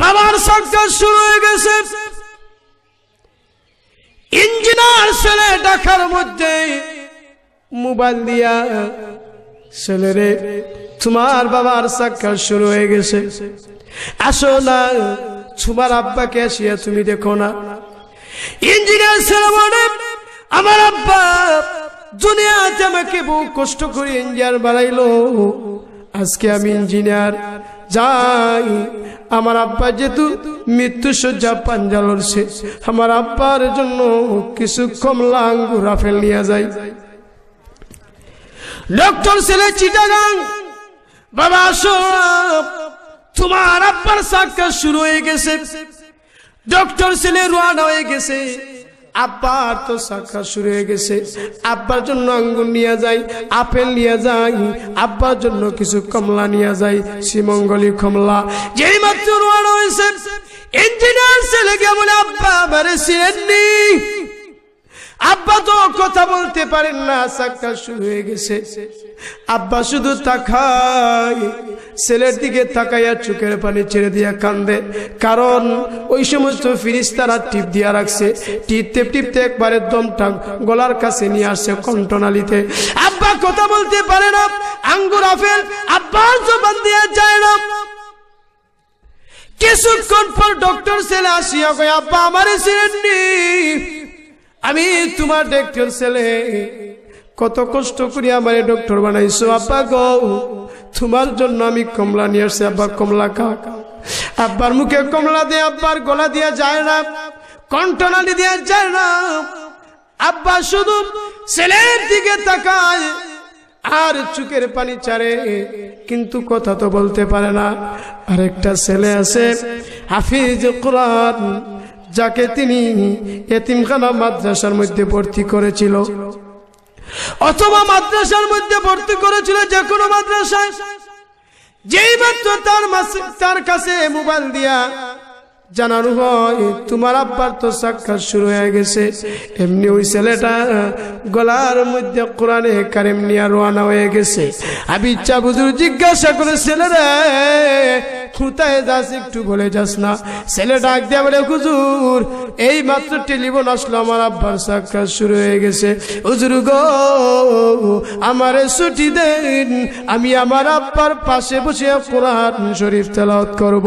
বাবার সংসার শুরু হয়ে গেছে ইঞ্জিনিয়ার ছেলে ডাকার মধ্যে মোবাইল দিয়া রে তোমার বাবার সাক্ষাৎ শুরু হয়ে গেছে আসো না তোমার আব্বাকে আসিয়া তুমি দেখো না ইঞ্জিনিয়ার ছেলে বলে আমার আব্বা দুনিয়াতে আমাকে বহু কষ্ট করে ইঞ্জিনিয়ার বাড়াইলো আজকে আমি ইঞ্জিনিয়ার যাই আমার আব্বা যেহেতু শয্যা পাঞ্জা লড়ছে আমার আব্বার জন্য কিছু কমলা আঙ্গুর ফেলিয়া নিয়ে যাই ডক্টর ছেলে চিটাগাং বাবা আসো তোমার আব্বার সাক্ষাৎ শুরু হয়ে গেছে ডক্টর ছেলে রোয়ানা হয়ে গেছে আব্বার তো শাখা শুরু হয়ে গেছে আব্বার জন্য আঙ্গুর নিয়ে যাই আপেল নিয়ে যাই আব্বার জন্য কিছু কমলা নিয়ে যাই শ্রীমঙ্গলি কমলা যেই মাত্র রোয়ানা হয়েছে ইঞ্জিনিয়ার ছেলেকে বলে আব্বা আবার আব্বা তো কথা বলতে পারেন না চাকটা শুরু হয়ে গেছে আব্বা শুধু তাকায় ছেলের দিকে তাকাইয়া চোখের পানি ছেড়ে দিয়া কান্দে কারণ ওই সমস্ত ফিরিস্তারা টিপ দিয়া রাখছে টিপতে টিপতে একবারে দমটা গলার কাছে নিয়ে আসছে কণ্ঠনালিতে আব্বা কথা বলতে পারে না আঙ্গুর আফেল আব্বার জবান দিয়া যায় না কিছুক্ষণ পর ডক্টর ছেলে আসিয়া আব্বা আমার আমারে ছিলেননি আমি তোমার ডক্টর ছেলে কত কষ্ট করে আমার ডক্টর বানাইছো আব্বা গো তোমার জন্য আমি কমলা নিয়ে আসছি আব্বা কমলা কা আব্বার মুখে কমলা দিয়ে আব্বার গলা দিয়ে যায় না কন্টনালি দিয়ে যায় না আব্বা শুধু ছেলের দিকে তাকায় আর চুকের পানি চারে কিন্তু কথা তো বলতে পারে না আরেকটা ছেলে আছে হাফিজ কোরআন যাকে তিনি এতিমখানা মাদ্রাসার মধ্যে ভর্তি করেছিল অথবা মাদ্রাসার মধ্যে ভর্তি করেছিল যে কোনো মাদ্রাসায় যেই মাত্র তার তার কাছে মোবাইল দিয়া জানার হয় তোমার আব্বার তো সাক্ষাৎ শুরু হয়ে গেছে এমনি ওই ছেলেটা গলার মধ্যে কোরআনে এমনি আর রোয়ানা হয়ে গেছে আমি ইচ্ছা বুঝুর জিজ্ঞাসা করে ছেলেরা যাস না এই আমার শুরু হয়ে গেছে গো আমি আমার আব্বার পাশে বসে কোরআন শরীফ তেলাওয়াত করব।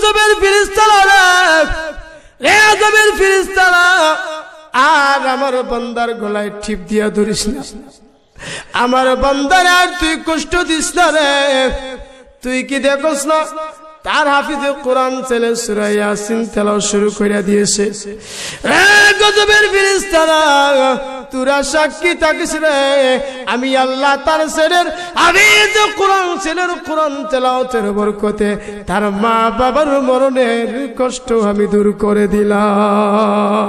গজবের ফিরিস্তারা রে গজবের ফিরিস্তারা আর আমার বন্দার গলায় টিপ দিয়া ধরিস না আমার বান্দার আর তুই কষ্ট দিস না রে তুই কি দেখোস না তার হাফিজে কোরআন ছেলে সুরাই আসিন তেলাও শুরু করে দিয়েছে গজবের ফিরিস্তারা তোরা সাক্ষী থাকিস আমি আল্লাহ তার ছেলের আমি যে কোরআন ছেলের কোরআন তেলাওতের বরকতে তার মা বাবার মরণের কষ্ট আমি দূর করে দিলাম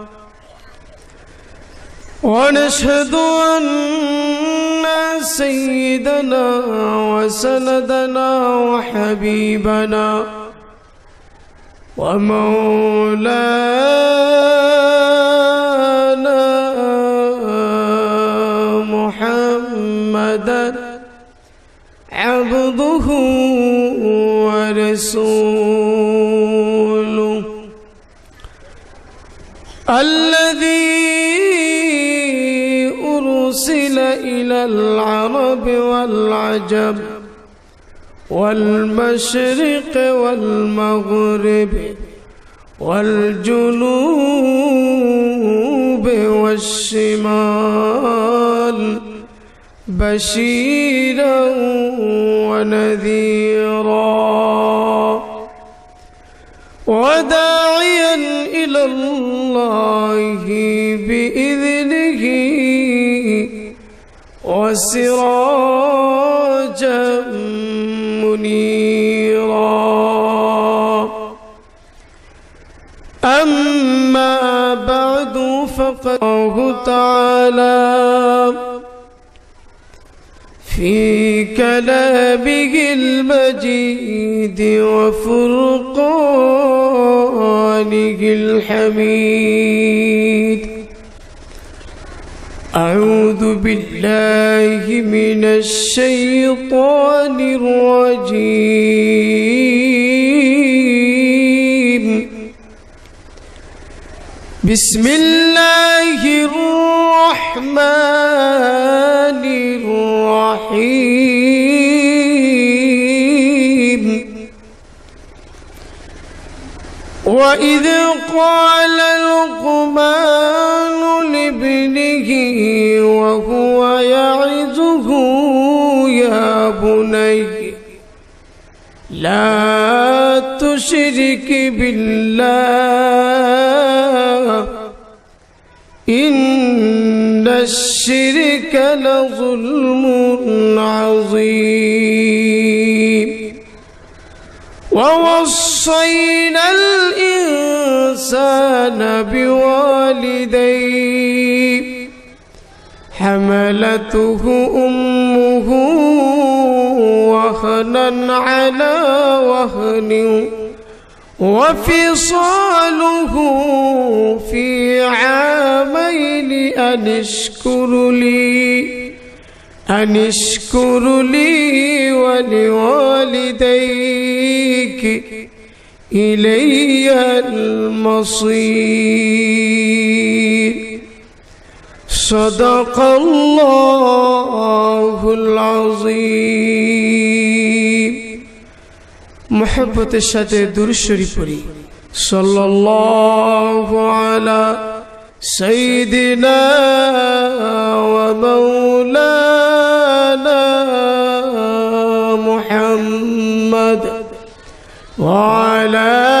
ونشهد أن سيدنا وسندنا وحبيبنا ومولانا محمدا عبده ورسوله الذي أرسل إلى العرب والعجب والمشرق والمغرب والجنوب والشمال بشيرا ونذيرا وداعيا إلى الله بإذنه وسراجا منيرا أما بعد فقد الله تعالى في كلامه المجيد وفرقانه الحميد أعوذ بالله من الشيطان الرجيم بسم الله الرحمن الرحيم وإذ قال لقمان وهو يعزه يا بني لا تشرك بالله إن الشرك لظلم عظيم ووصينا الإنسان بوالديه حملته أمه وهنا على وهن وفصاله في عامين أن اشكر لي أن اشكر لي ولوالديك إلي المصير صدق الله العظيم محبت الشتى دور شريفري صلى الله على سيدنا ومولانا محمد وعلى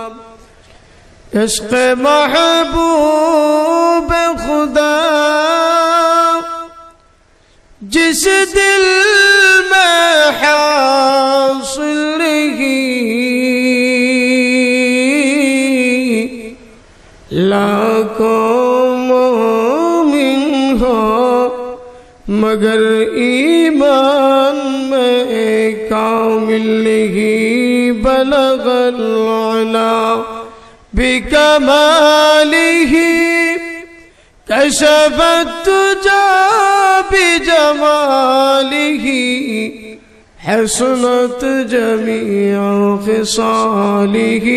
عشق محبوب خدا جسد رہی لاکھوں مومن ہو مگر ایمان میں کامل ہی بلغ العلا بكماله كشف جا بجماله حسنت جميع خصاله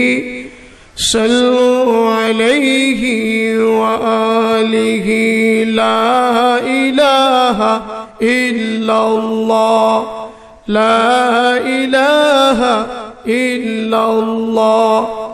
صلوا عليه وآله لا إله إلا الله لا إله إلا الله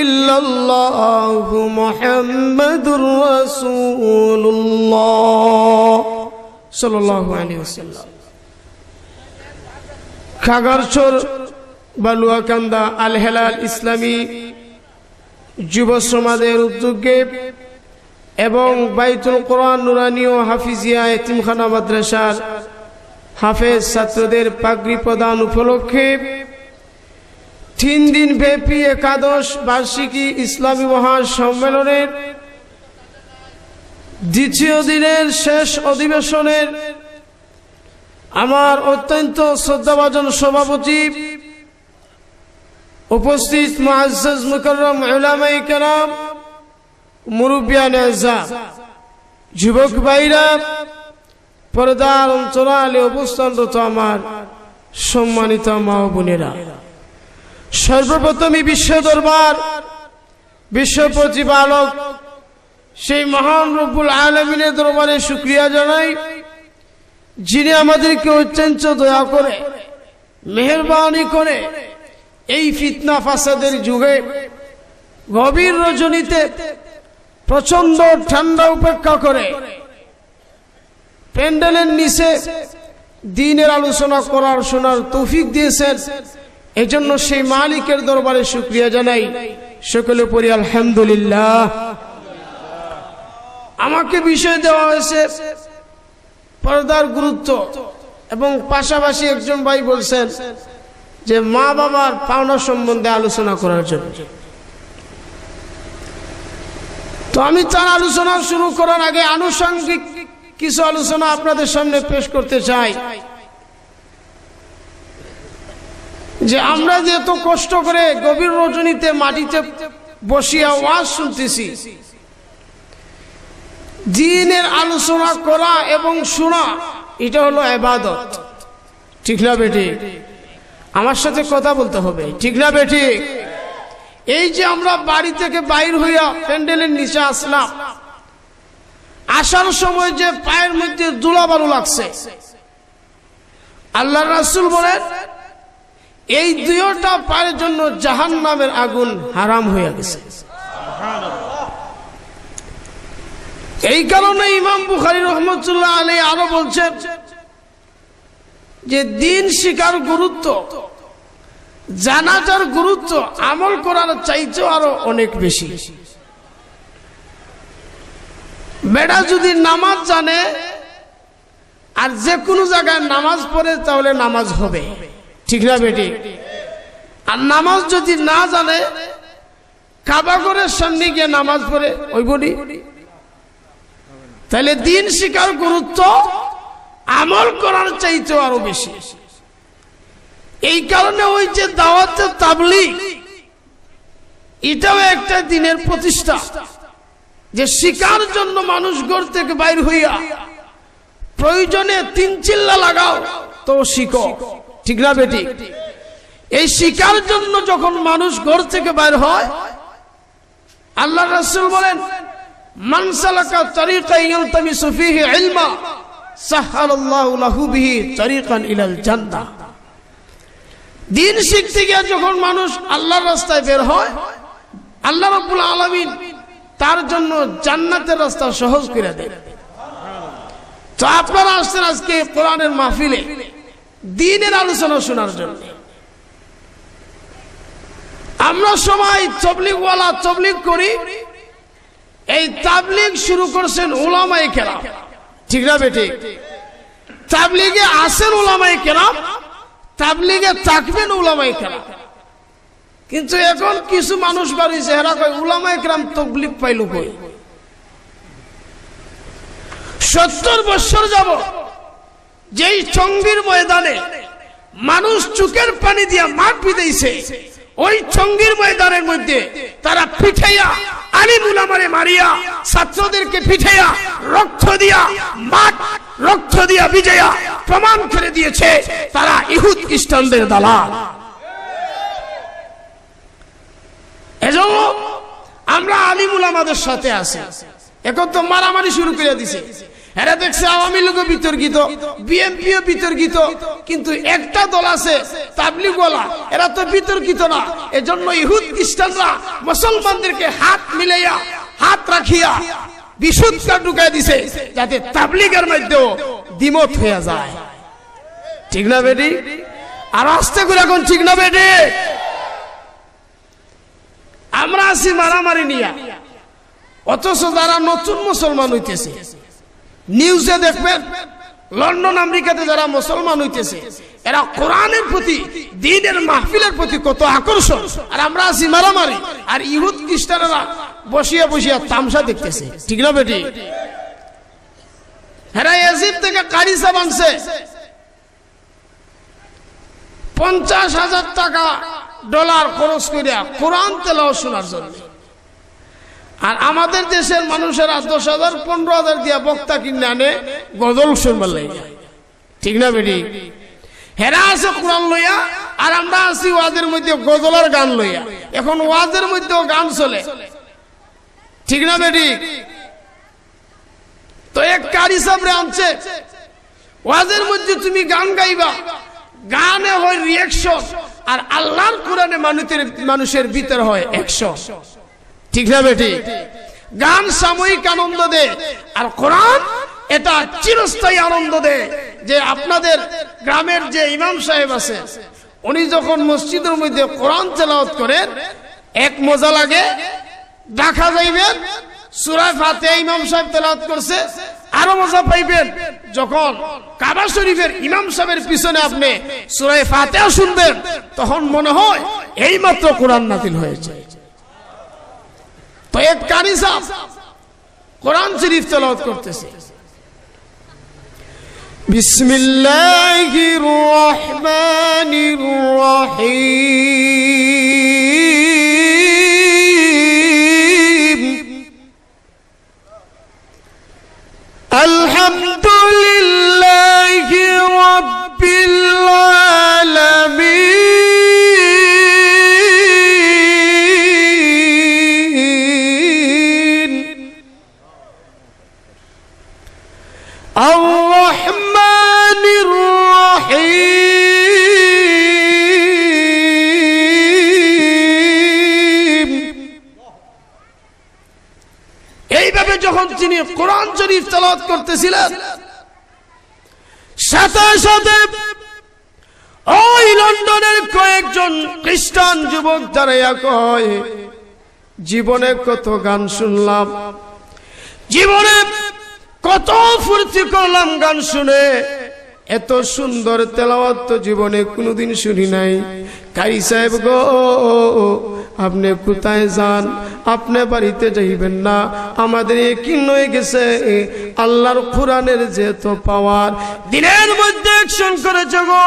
ইল্লাল্লাহু মুহাম্মাদুর রাসূলুল্লাহ সাল্লাল্লাহু আলাইহি ওয়াসাল্লাম খাগড়চর বালুয়াকান্দা আল হেলাল ইসলামী যুব সমাজের উদ্যোগে এবং বাইতুল কোরআন নুরানি ও হাফিজিয়া এতিমখানা মাদ্রাসার হাফেজ ছাত্রদের পাগড়ি প্রদান উপলক্ষে তিন দিন ব্যাপী একাদশ বার্ষিকী ইসলামী মহাসম্মেলনের দ্বিতীয় দিনের শেষ অধিবেশনের আমার অত্যন্ত শ্রদ্ধাভাজন সভাপতি উপস্থিত মহাজ মুকরম এলামাই কেরাম মুরুবিয়ান যুবক ভাইরা পর্দার অঞ্চলে অবস্থানরত আমার সম্মানিত মা বোনেরা সর্বপ্রথমই বিশ্ব দরবার বিশ্ব প্রতিপালক সেই মহান রব্বুল আলমিনের দরবারে সুক্রিয়া জানাই যিনি আমাদেরকে অত্যন্ত দয়া করে মেহরবানি করে এই ফিতনা ফাসাদের যুগে গভীর রজনীতে প্রচন্ড ঠান্ডা উপেক্ষা করে প্যান্ডেলের নিচে দিনের আলোচনা করার শোনার তৌফিক দিয়েছেন এজন্য সেই মালিকের দরবারে শুক্রিয়া জানাই সকলে পড়ি আলহামদুলিল্লাহ আমাকে বিষয় দেওয়া হয়েছে পর্দার গুরুত্ব এবং পাশাপাশি একজন ভাই বলছেন যে মা বাবার পাওনা সম্বন্ধে আলোচনা করার জন্য তো আমি তার আলোচনা শুরু করার আগে আনুষঙ্গিক কিছু আলোচনা আপনাদের সামনে পেশ করতে চাই যে আমরা যে এত কষ্ট করে গভীর রজনীতে মাটিতে বসিয়া ওয়াজ শুনতেছি দিনের আলোচনা করা এবং শোনা এটা হলো এবাদত ঠিক না বেটি আমার সাথে কথা বলতে হবে ঠিক না বেটি এই যে আমরা বাড়ি থেকে বাইর হইয়া প্যান্ডেলের নিচে আসলাম আসার সময় যে পায়ের মধ্যে দুলাবালু লাগছে আল্লাহ রাসুল বলেন এই দুইটা পায়ের জন্য জাহান নামের আগুন হারাম হয়ে গেছে এই কারণে ইমাম বুখারি রহমতুল্লাহ আলী আরো বলছেন যে দিন শিকার গুরুত্ব জানাজার গুরুত্ব আমল করার চাইতেও আরো অনেক বেশি বেড়া যদি নামাজ জানে আর যে কোনো জায়গায় নামাজ পড়ে তাহলে নামাজ হবে ঠিক না বেটি আর নামাজ যদি না জানে করে সামনে গিয়ে নামাজ পড়ে ওই বলি তাহলে দিন শিকার গুরুত্ব আমল করার চাইতেও আরো বেশি এই কারণে ওই যে দাওয়াতে তাবলি এটাও একটা দিনের প্রতিষ্ঠা যে শিকার জন্য মানুষ ঘর থেকে বাইর হইয়া প্রয়োজনে তিন চিল্লা লাগাও তো শিকো ঠিক না বেটি এই শিকার জন্য যখন মানুষ ঘর থেকে বাইর হয় আল্লাহ রাসুল বলেন মানসালাকা তরিকা সুফিহি ইলমা সাহালাল্লাহু লাহু বিহি তরিকান ইলাল জান্নাহ দিন শিখতে গিয়ে যখন মানুষ আল্লাহর রাস্তায় বের হয় আল্লাহ রাব্বুল আলামিন তার জন্য জান্নাতের রাস্তা সহজ করে দেয় তো আপনারা আসছেন আজকে কোরআনের মাহফিলে দিনের আলোচনা শোনার জন্য আমরা সবাই তবলিগওয়ালা তবলিগ করি এই তাবলিগ শুরু করছেন ওলামাই কেরাম ঠিক না বেটি তাবলিগে আসেন ওলামাই কেরাম তাবলিগে থাকবেন ওলামাই কেরাম কিন্তু এখন কিছু মানুষ বাড়ি চেহারা কয় ওলামাই কেরাম তবলিগ পাইল কই সত্তর বছর যাব যেই চঙ্গির ময়দানে মানুষ চুকের পানি দিয়া মাঠ বিদেছে ওই চঙ্গির ময়দানের মধ্যে তারা পিঠাইয়া আলিমুল আমারে মারিয়া ছাত্রদেরকে পিঠাইয়া রক্ত দিয়া মাঠ রক্ত দিয়া বিজয়া প্রমাণ করে দিয়েছে তারা ইহুদ খ্রিস্টানদের দালাল এজন্য আমরা আলিমুল আমাদের সাথে আছি এখন তো মারামারি শুরু করে দিছে এরা দেখছে আওয়ামী লীগও বিতর্কিত বিএনপিও বিতর্কিত কিন্তু একটা দল আছে তাবলিগওয়ালা এরা তো বিতর্কিত না এজন্য ইহুদ খ্রিস্টানরা মুসলমানদেরকে হাত মিলাইয়া হাত রাখিয়া বিশুদ্ধটা ঢুকাই দিছে যাতে তাবলিগের মধ্যেও দিমত হয়ে যায় ঠিক না বেটি আর আস্তে করে এখন ঠিক না বেটি আমরা আছি মারামারি নিয়া অথচ যারা নতুন মুসলমান হইতেছে নিউজে দেখবেন লন্ডন আমেরিকাতে যারা মুসলমান হইতেছে এরা কোরআনের প্রতি দিনের মাহফিলের প্রতি কত আকর্ষণ আর আমরা আছি মারামারি আর ইহুদ খ্রিস্টানেরা বসিয়া বসিয়া তামসা দেখতেছে ঠিক না বেটি হেরা এজিপ থেকে কারিসা বানছে পঞ্চাশ হাজার টাকা ডলার খরচ করিয়া কোরআন তেলাও শোনার জন্য আর আমাদের দেশের মানুষেরা দশ হাজার পনেরো হাজার দিয়া বক্তা কিনে আনে গজল শুনবার লাগে ঠিক না বেটি হেরা আছে কোরআন লইয়া আর আমরা আছি ওয়াজের মধ্যে গজলার গান লইয়া এখন ওয়াজের মধ্যেও গান চলে ঠিক না বেটি তো এক কারি সাবরে আনছে ওয়াজের মধ্যে তুমি গান গাইবা গানে হয় রিয়াকশন আর আল্লাহর কোরআনে মানুষের মানুষের ভিতর হয় একশো ঠিক না বেটি গান সাময়িক আনন্দ দে আর কোরআন এটা চিরস্থায়ী আনন্দ দে যে আপনাদের গ্রামের যে ইমাম সাহেব আছে উনি যখন মসজিদের মধ্যে কোরআন চালাওয়াত করেন এক মজা লাগে দেখা যাইবেন সুরায় ফাতে ইমাম সাহেব তেলাওয়াত করছে আরো মজা পাইবেন যখন কাবা শরীফের ইমাম সাহেবের পিছনে আপনি সুরায় ফাতেও শুনবেন তখন মনে হয় এই মাত্র কোরআন নাতিল হয়েছে तो एक कारी साहब कुरान शरीफ तलावत करते से बिस्मिल्लाहिर्रहमानिर्रहीम अल्हम्दुलिल्लाहि रब्बिल যিনি কোরআন শরীফ তালাত করতেছিলেন সাথে সাথে ওই লন্ডনের কয়েকজন খ্রিস্টান যুবক দাঁড়াইয়া কয় জীবনে কত গান শুনলাম জীবনে কত ফুর্তি করলাম গান শুনে এত সুন্দর তেলাওয়াত জীবনে কোনোদিন শুনি নাই কারি সাহেব গো আপনি কোথায় যান আপনি বাড়িতে যাইবেন না আমাদের কিন্ন হয়ে গেছে আল্লাহর কোরআনের যেহেতু পাওয়ার দিনের মধ্যে অ্যাকশন করেছে গো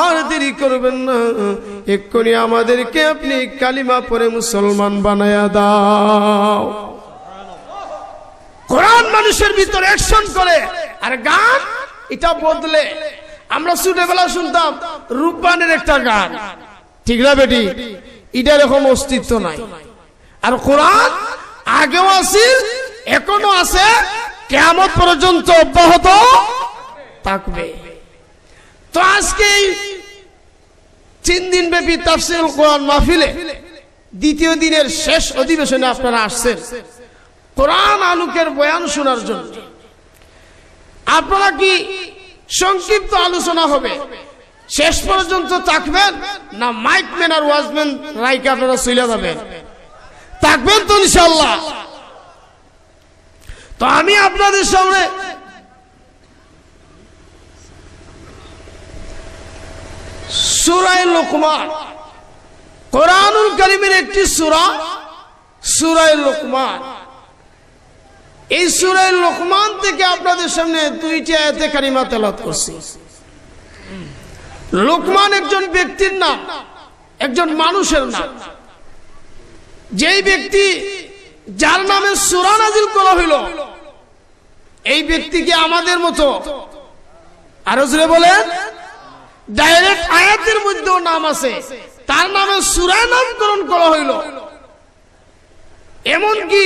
আর দেরি করবেন না এক্ষুনি আমাদেরকে আপনি কালিমা পরে মুসলমান বানায়া দাও কোরআন মানুষের ভিতরে অ্যাকশন করে আর গান এটা বদলে আমরা ছোটবেলা শুনতাম রূপবানের একটা গান ঠিক না বেটি এটা এরকম অস্তিত্ব নাই আর কোরআন আগেও আছে এখনো আছে কেমন পর্যন্ত অব্যাহত থাকবে তো আজকে তিন দিন ব্যাপী তাফসির কোরআন মাহফিলে দ্বিতীয় দিনের শেষ অধিবেশনে আপনারা আসছেন কোরআন আলুকের বয়ান শোনার জন্য আপনারা কি সংক্ষিপ্ত আলোচনা হবে শেষ পর্যন্ত থাকবেন না মাইক ম্যান আর ওয়াজম্যান রাইকে আপনারা চলে যাবেন থাকবেন তো ইনশাল্লাহ তো আমি আপনাদের সামনে সুরাই লোকমান কোরআনুল করিমের একটি সুরা সুরাই লোকমান এই সুরাই লোকমান থেকে আপনাদের সামনে দুইটি আয়াতে কারিমা তেলাত করছি লোকমান একজন ব্যক্তির নাম একজন মানুষের নাম যেই ব্যক্তি যার নামে সুরা নাজিল করা হইল এই ব্যক্তিকে আমাদের মতো আরো জুড়ে বলেন ডাইরেক্ট আয়াতের মধ্যেও নাম আছে তার নামে সুরা নামকরণ করা হইল এমনকি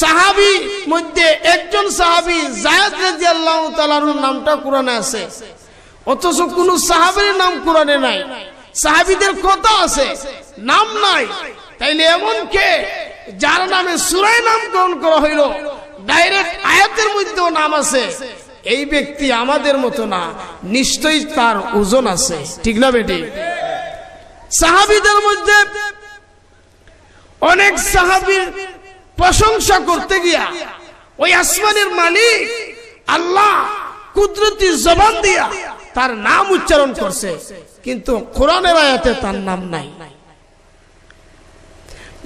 সাহাবি মধ্যে একজন সাহাবি জায়দ রাজি নামটা কোরআনে আছে অথচ কোন সাহাবের নাম কোরআনে নাই সাহাবিদের কথা আছে নাম নাই তাইলে এমন কে যার নামে সুরায় নামকরণ করা হইল ডাইরেক্ট আয়াতের মধ্যেও নাম আছে এই ব্যক্তি আমাদের মতো না নিশ্চয়ই তার ওজন আছে ঠিক না বেটি সাহাবিদের মধ্যে অনেক সাহাবির প্রশংসা করতে গিয়া ওই আসমানের মালিক আল্লাহ কুদরতি জবান দিয়া তার নাম উচ্চারণ করছে কিন্তু কোরআনের আয়াতে তার নাম নাই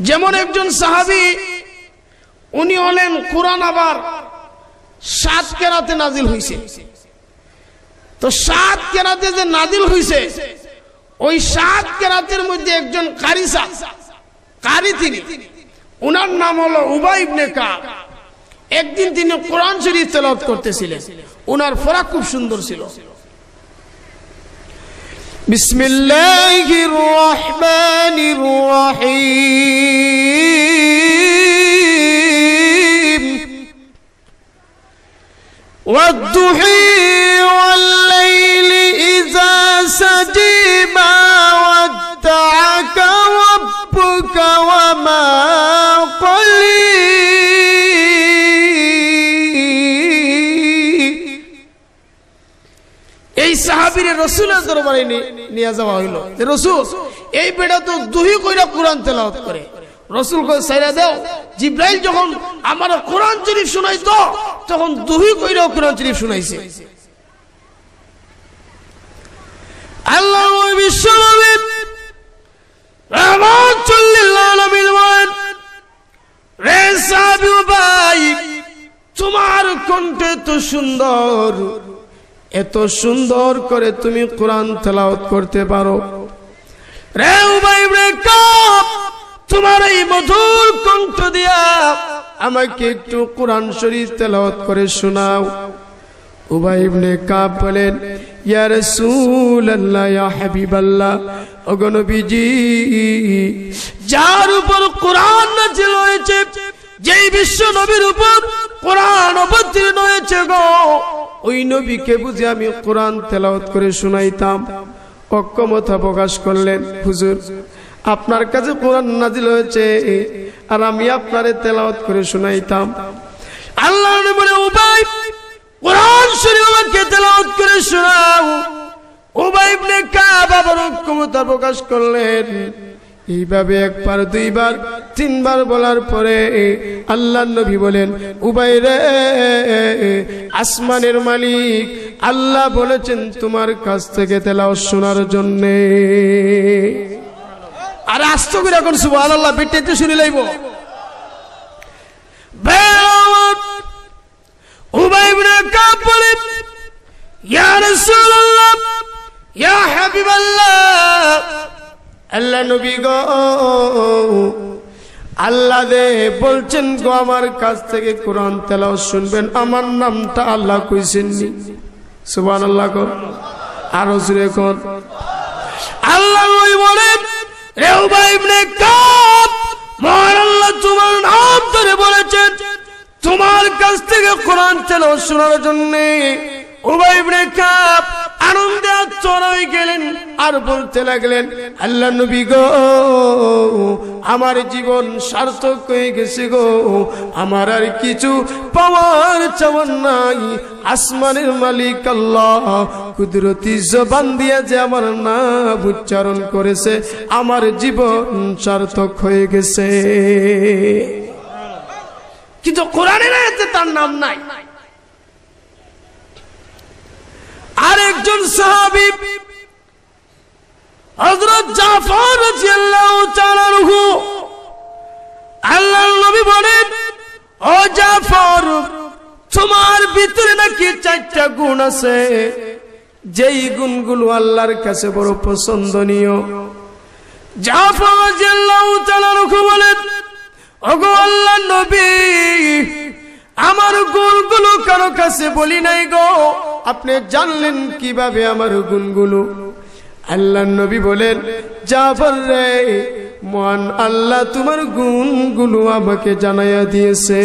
যেমন একজন সাহাবি উনি হলেন কোরআন আবার সাত কেরাতে নাজিল হইছে তো সাত কেরাতে যে নাজিল হইছে ওই সাত কেরাতের মধ্যে একজন কারিসা কারি তিনি উনার নাম হলো উবাইবনে কাব একদিন তিনি কোরআন শরীফ তেলাওত করতেছিলেন উনার ফরাক খুব সুন্দর ছিল বিসমিল্লাহির রহমানির রহিম ওয়াদ-দুহি ওয়াল-লাইলি ইযা এই সাহাবির রসুলের দরবারে নিয়ে যাওয়া হইলো রসুল এই বেটা তো দুহি কইরা কোরআন তেলাওত করে রসুল কয়ে সাইরা দেও জিব্রাইল যখন আমার কোরআন চরিফ শুনাইতো তখন দুহি কইরা কোরআন চরিফ শুনাইছে আল্লাহ বিশ্বনবী রহমান চল্লিল্লাহ নবীর মান রে সাহাবি ভাই তোমার কণ্ঠে তো সুন্দর এত সুন্দর করে তুমি কোরআন তেলাওত করতে পারো রে উবাই তোমার এই মধুর কণ্ঠ দিয়া আমাকে একটু কোরআন শরীর তেলাওত করে শোনাও উবাই বলেন যার উপর কোরআন যেই বিশ্ব নবীর উপর কোরআন অবতীর্ণ হয়েছে গো ওই নবীকে বুঝে আমি কোরআন তেলাওত করে শুনাইতাম অক্ষমতা প্রকাশ করলেন হুজুর আপনার কাছে কোরআন নাজিল হয়েছে আর আমি আপনারে তেলাওত করে শুনাইতাম আল্লাহ বলে উপায় কোরআন শরীফ আমাকে তেলাওত করে শোনাও উবাই ইবনে কাবা বড় অক্ষমতা প্রকাশ করলেন এইভাবে একবার দুইবার তিনবার বলার পরে আল্লাহ নবী বলেন উবাই রে আসমানের মালিক আল্লাহ বলেছেন তোমার কাছ থেকে তেলাও শোনার জন্যে আর আস্ত করে এখন আল্লাহ বেটে শুনে লাইব উবাই ইয়া রাসূলুল্লাহ ইয়া হাবিবাল্লাহ আল্লাহ নবী গ আল্লাহ দে বলছেন গো আমার কাছ থেকে কোরআন তেলাও শুনবেন আমার নামটা আল্লাহ কইছেননি সুবান আল্লাহ কর আরো জুড়ে কর আল্লাহ বলেন রেউ ভাই কাপ আল্লাহ তোমার নাম ধরে বলেছেন তোমার কাছ থেকে কোরআন তেলাও শোনার জন্যে উবাই ইবনে কাব চড়াই গেলেন আর বলতে লাগলেন আল্লাহ নবী গো আমার জীবন সার্থক হয়ে গেছে গো আমার আর কিছু পাওয়ার চাওয়ার নাই আসমানের মালিক আল্লাহ কুদরতি জবান দিয়া যে আমার নাম উচ্চারণ করেছে আমার জীবন সার্থক হয়ে গেছে কিন্তু কোরআনের তার নাম নাই একজন সাহাবি হজরত জাফর আল্লাহ নবী বলেন ও জাফর তোমার ভিতরে নাকি চারটা গুণ আছে যেই গুণগুলো আল্লাহর কাছে বড় পছন্দনীয় বলেন ওগো আল্লাহ নবী আমার গুণগুলো কারো কাছে বলি নাই গো আপনি জানলেন কিভাবে আমার গুণগুলো আল্লাহ নবী বলেন জাফর রে মন আল্লাহ তোমার গুণগুলো আমাকে জানাইয়া দিয়েছে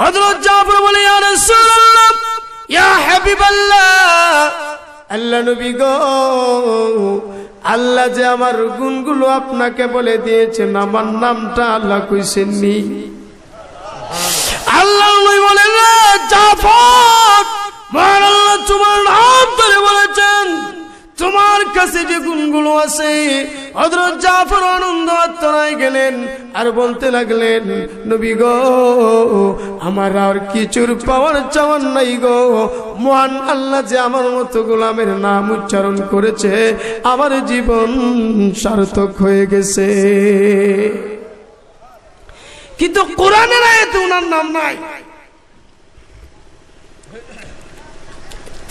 হজরত জাফর বলে গো আল্লাহ যে আমার গুণগুলো আপনাকে বলে দিয়েছেন আমার নামটা আল্লাহ কইসেননি আল্লাহ বলেন জাফর মহান আল্লাহ তোমার নাম ধরে বলেছেন তোমার কাছে যে গুণগুলো আছে হজরত জাফর আনন্দ আত্মরায় গেলেন আর বলতে লাগলেন নবী গো আমার আর কিছুর পাওয়ার চাওয়ার নাই গো মহান আল্লাহ যে আমার মতো গোলামের নাম উচ্চারণ করেছে আমার জীবন সার্থক হয়ে গেছে কিন্তু কোরআনের আয়াতে উনার নাম নাই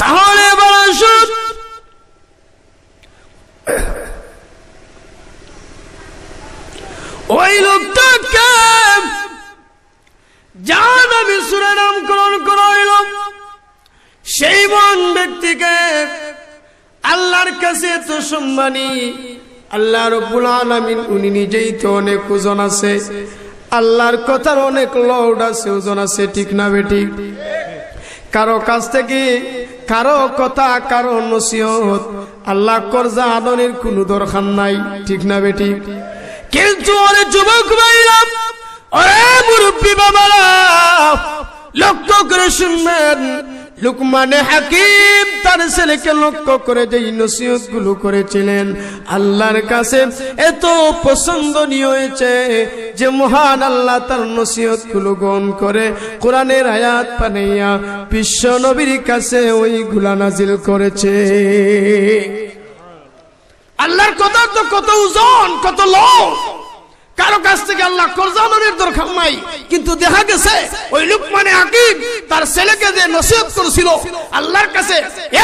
তাহলে এবার আসুন ওই লোকটাকে যার আমি সুরে নামকরণ করাইলাম সেই মন ব্যক্তিকে আল্লাহর কাছে এত সম্মানী আল্লাহর রব্বুল আমিন উনি নিজেই তো অনেক ওজন আছে আল্লাহর কথার অনেক লৌড আছে ওজন আছে ঠিক না বেটি কারো কাছ থেকে কারো কথা কারো নসিহত আল্লাহ করজা আদনের কোনো দরকার নাই ঠিক না বেটি কিন্তু অনেক যুবক ভাইরাম অরে মুরব্বী বাবারা লক্ষ্য করে শুনবেন লুকমানে হাকিম তার ছেলেকে লক্ষ্য করে যে নসিহত গুলো করেছিলেন আল্লাহর কাছে এত পছন্দনীয় হয়েছে যে মহান আল্লাহ তার নসিহত গুলো গ্রহণ করে কোরআনের আয়াত পানাইয়া বিশ্ব নবীর কাছে ওই গুলা নাজিল করেছে আল্লাহর কথা তো কত ওজন কত লোক কারো কাছ থেকে আল্লাহ করজামানের দরকার নাই কিন্তু দেখা গেছে ওই লুকমানে আকিব তার ছেলেকে যে নসিহত করেছিল আল্লাহর কাছে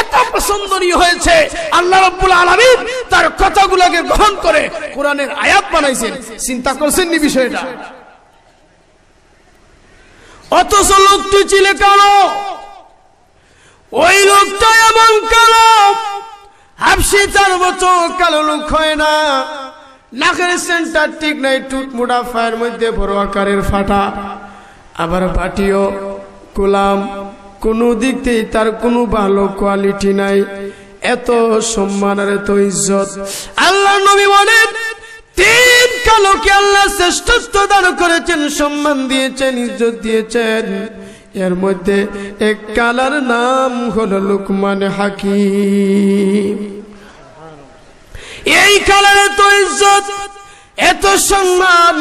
এত পছন্দনীয় হয়েছে আল্লাহ রব্বুল আলামিন তার কথাগুলোকে গ্রহণ করে কোরআনের আয়াত বানাইছেন চিন্তা করছেন নি বিষয়টা অথচ লোকটি ছিল কেন ওই লোকটা এমন কালো হাফসি চার বছর কালো লোক হয় না নাকের সেন্টার ঠিক নাই টুট মুড়া ফায়ের মধ্যে বড় আকারের ফাটা আবার পাটিও কুলাম কোনো দিক থেকে তার কোনো ভালো কোয়ালিটি নাই এত সম্মান আর এত ইজ্জত আল্লাহ নবী বলেন তিন কালকে আল্লাহ শ্রেষ্ঠত্ব দান করেছেন সম্মান দিয়েছেন ইজ্জত দিয়েছেন এর মধ্যে এক কালার নাম হলো লুকমান হাকিম এই কালের এত ইজ্জত এত সম্মান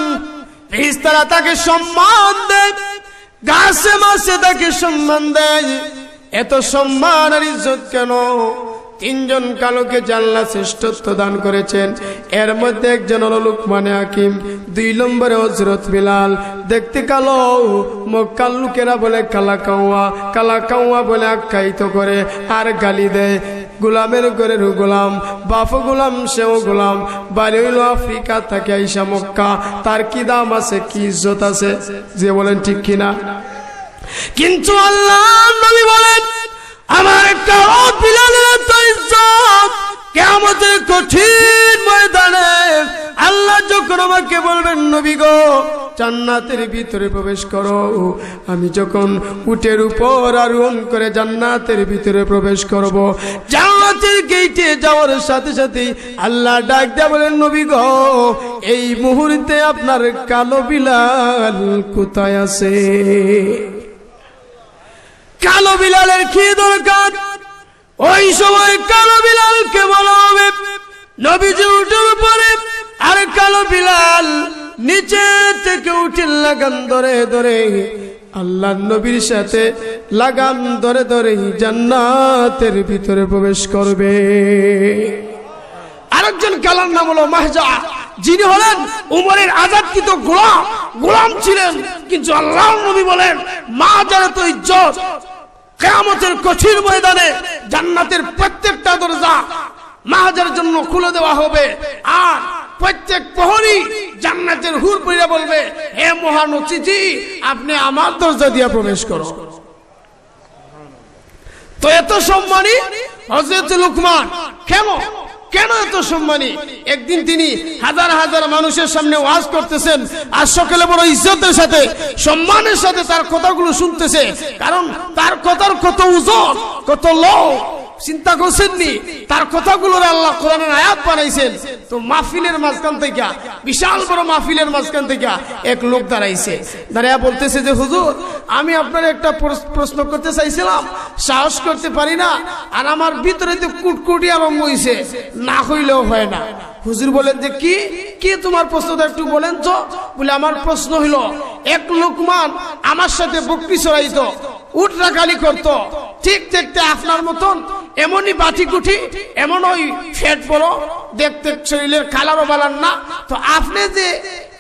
ফিরিস্তারা তাকে সম্মান দেয় গাছে মাসে তাকে সম্মান দেয় এত সম্মান আর ইজ্জত কেন তিনজন কালোকে জানলা শ্রেষ্ঠত্ব দান করেছেন এর মধ্যে একজন হলো লুকমানে হাকিম দুই নম্বরে হজরত বিলাল দেখতে কালো কাল লোকেরা বলে কালা কাউয়া কালা কাউয়া বলে আখ্যায়িত করে আর গালি দেয় গোলামের ঘরের গোলাম বাপ গোলাম সেও গোলাম বাড়ি হইল আফ্রিকা থাকে আইসা মক্কা তার কি দাম আছে কি ইজ্জত আছে যে বলেন ঠিক কিনা কিন্তু আল্লাহ বলেন আমার একটা ইজ্জত কেমতের কঠিন ময়দানে আল্লাহ যখন আমাকে বলবেন নবী গো জান্নাতের ভিতরে প্রবেশ করো আমি যখন উটের উপর আরোহণ করে জান্নাতের ভিতরে প্রবেশ করব। জান্নাতের গেইটে যাওয়ার সাথে সাথে আল্লাহ ডাক দেয়া বলেন নবী গো এই মুহূর্তে আপনার কালো বিলাল কোথায় আছে কালো বিলালের কি দরকার ওই সময় কালো বিলালকে বলা হবে নবীজি উঠার পরে আর কালো বিলাল নিচে থেকে উঠিল লাগান ধরে ধরে আল্লাহ নবীর সাথে লাগাম ধরে ধরে জান্নাতের ভিতরে প্রবেশ করবে আরেকজন কালার নাম হলো মাহজা যিনি হলেন উমরের আজাদকৃত গোলাম গোলাম ছিলেন কিন্তু আল্লাহ নবী বলেন মা যারা তো ইজ্জত কেয়ামতের কঠিন ময়দানে জান্নাতের প্রত্যেকটা দরজা মাহাজের জন্য খুলে দেওয়া হবে আর প্রত্যেক প্রহরী জান্নাতের হুর পড়িয়া বলবে হে মহান অতিথি আপনি আমার দরজা দিয়ে প্রবেশ করো তো এত সম্মানী হজরত লুকমান কেন কেন এত সম্মানী একদিন তিনি হাজার হাজার মানুষের সামনে ওয়াজ করতেছেন আর সকলে বড় ইজ্জতের সাথে সম্মানের সাথে তার কথাগুলো শুনতেছে কারণ তার কথার কত ওজন কত লোক চিন্তা করছেননি তার কথাগুলোর আল্লাহ কোরআনের আয়াত বানাইছেন তো মাহফিলের মাঝখান থেকে বিশাল বড় মাহফিলের মাঝখান থেকে এক লোক দাঁড়াইছে দাঁড়িয়ে বলতেছে যে হুজুর আমি আপনার একটা প্রশ্ন করতে চাইছিলাম সাহস করতে পারি না আর আমার ভিতরে তো কুটকুটি আরম্ভ হয়েছে না হইলেও হয় না হুজুর বলেন যে কি কি তোমার প্রশ্নটা একটু বলেন তো বলে আমার প্রশ্ন হইল এক লোকমান আমার সাথে বকরি চড়াইতো উঠরা গালি করতো ঠিক দেখতে আপনার মতন এমনই বাটি কুঠি এমন ওই ফ্যাট বড় দেখতে শরীরের কালারও বালার না তো আপনি যে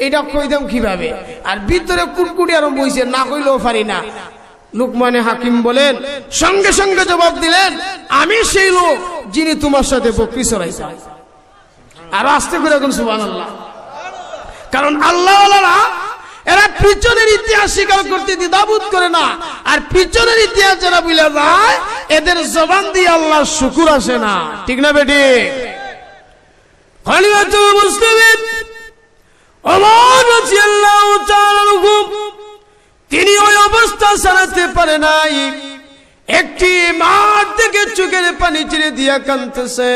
এটা কইতাম কিভাবে আর ভিতরে কুটকুটি আরো বইছে না কইলেও পারি না লুকমানে হাকিম বলেন সঙ্গে সঙ্গে জবাব দিলেন আমি সেই লোক যিনি তোমার সাথে বকরি চড়াইছেন আর আস্তে করে এখন সুবান আল্লাহ কারণ আল্লাহ এরা পিছনের ইতিহাস স্বীকার করতে দ্বিধাবোধ করে না আর পিছনের ইতিহাস যারা বুঝলে যায় এদের জবান দিয়ে আল্লাহ শুকুর আসে না ঠিক না বেটি খলিফাতুল তিনি ওই অবস্থা সারাতে পারে নাই একটি মাঠ থেকে চুকের পানি ছেড়ে দিয়া কাঁদতেছে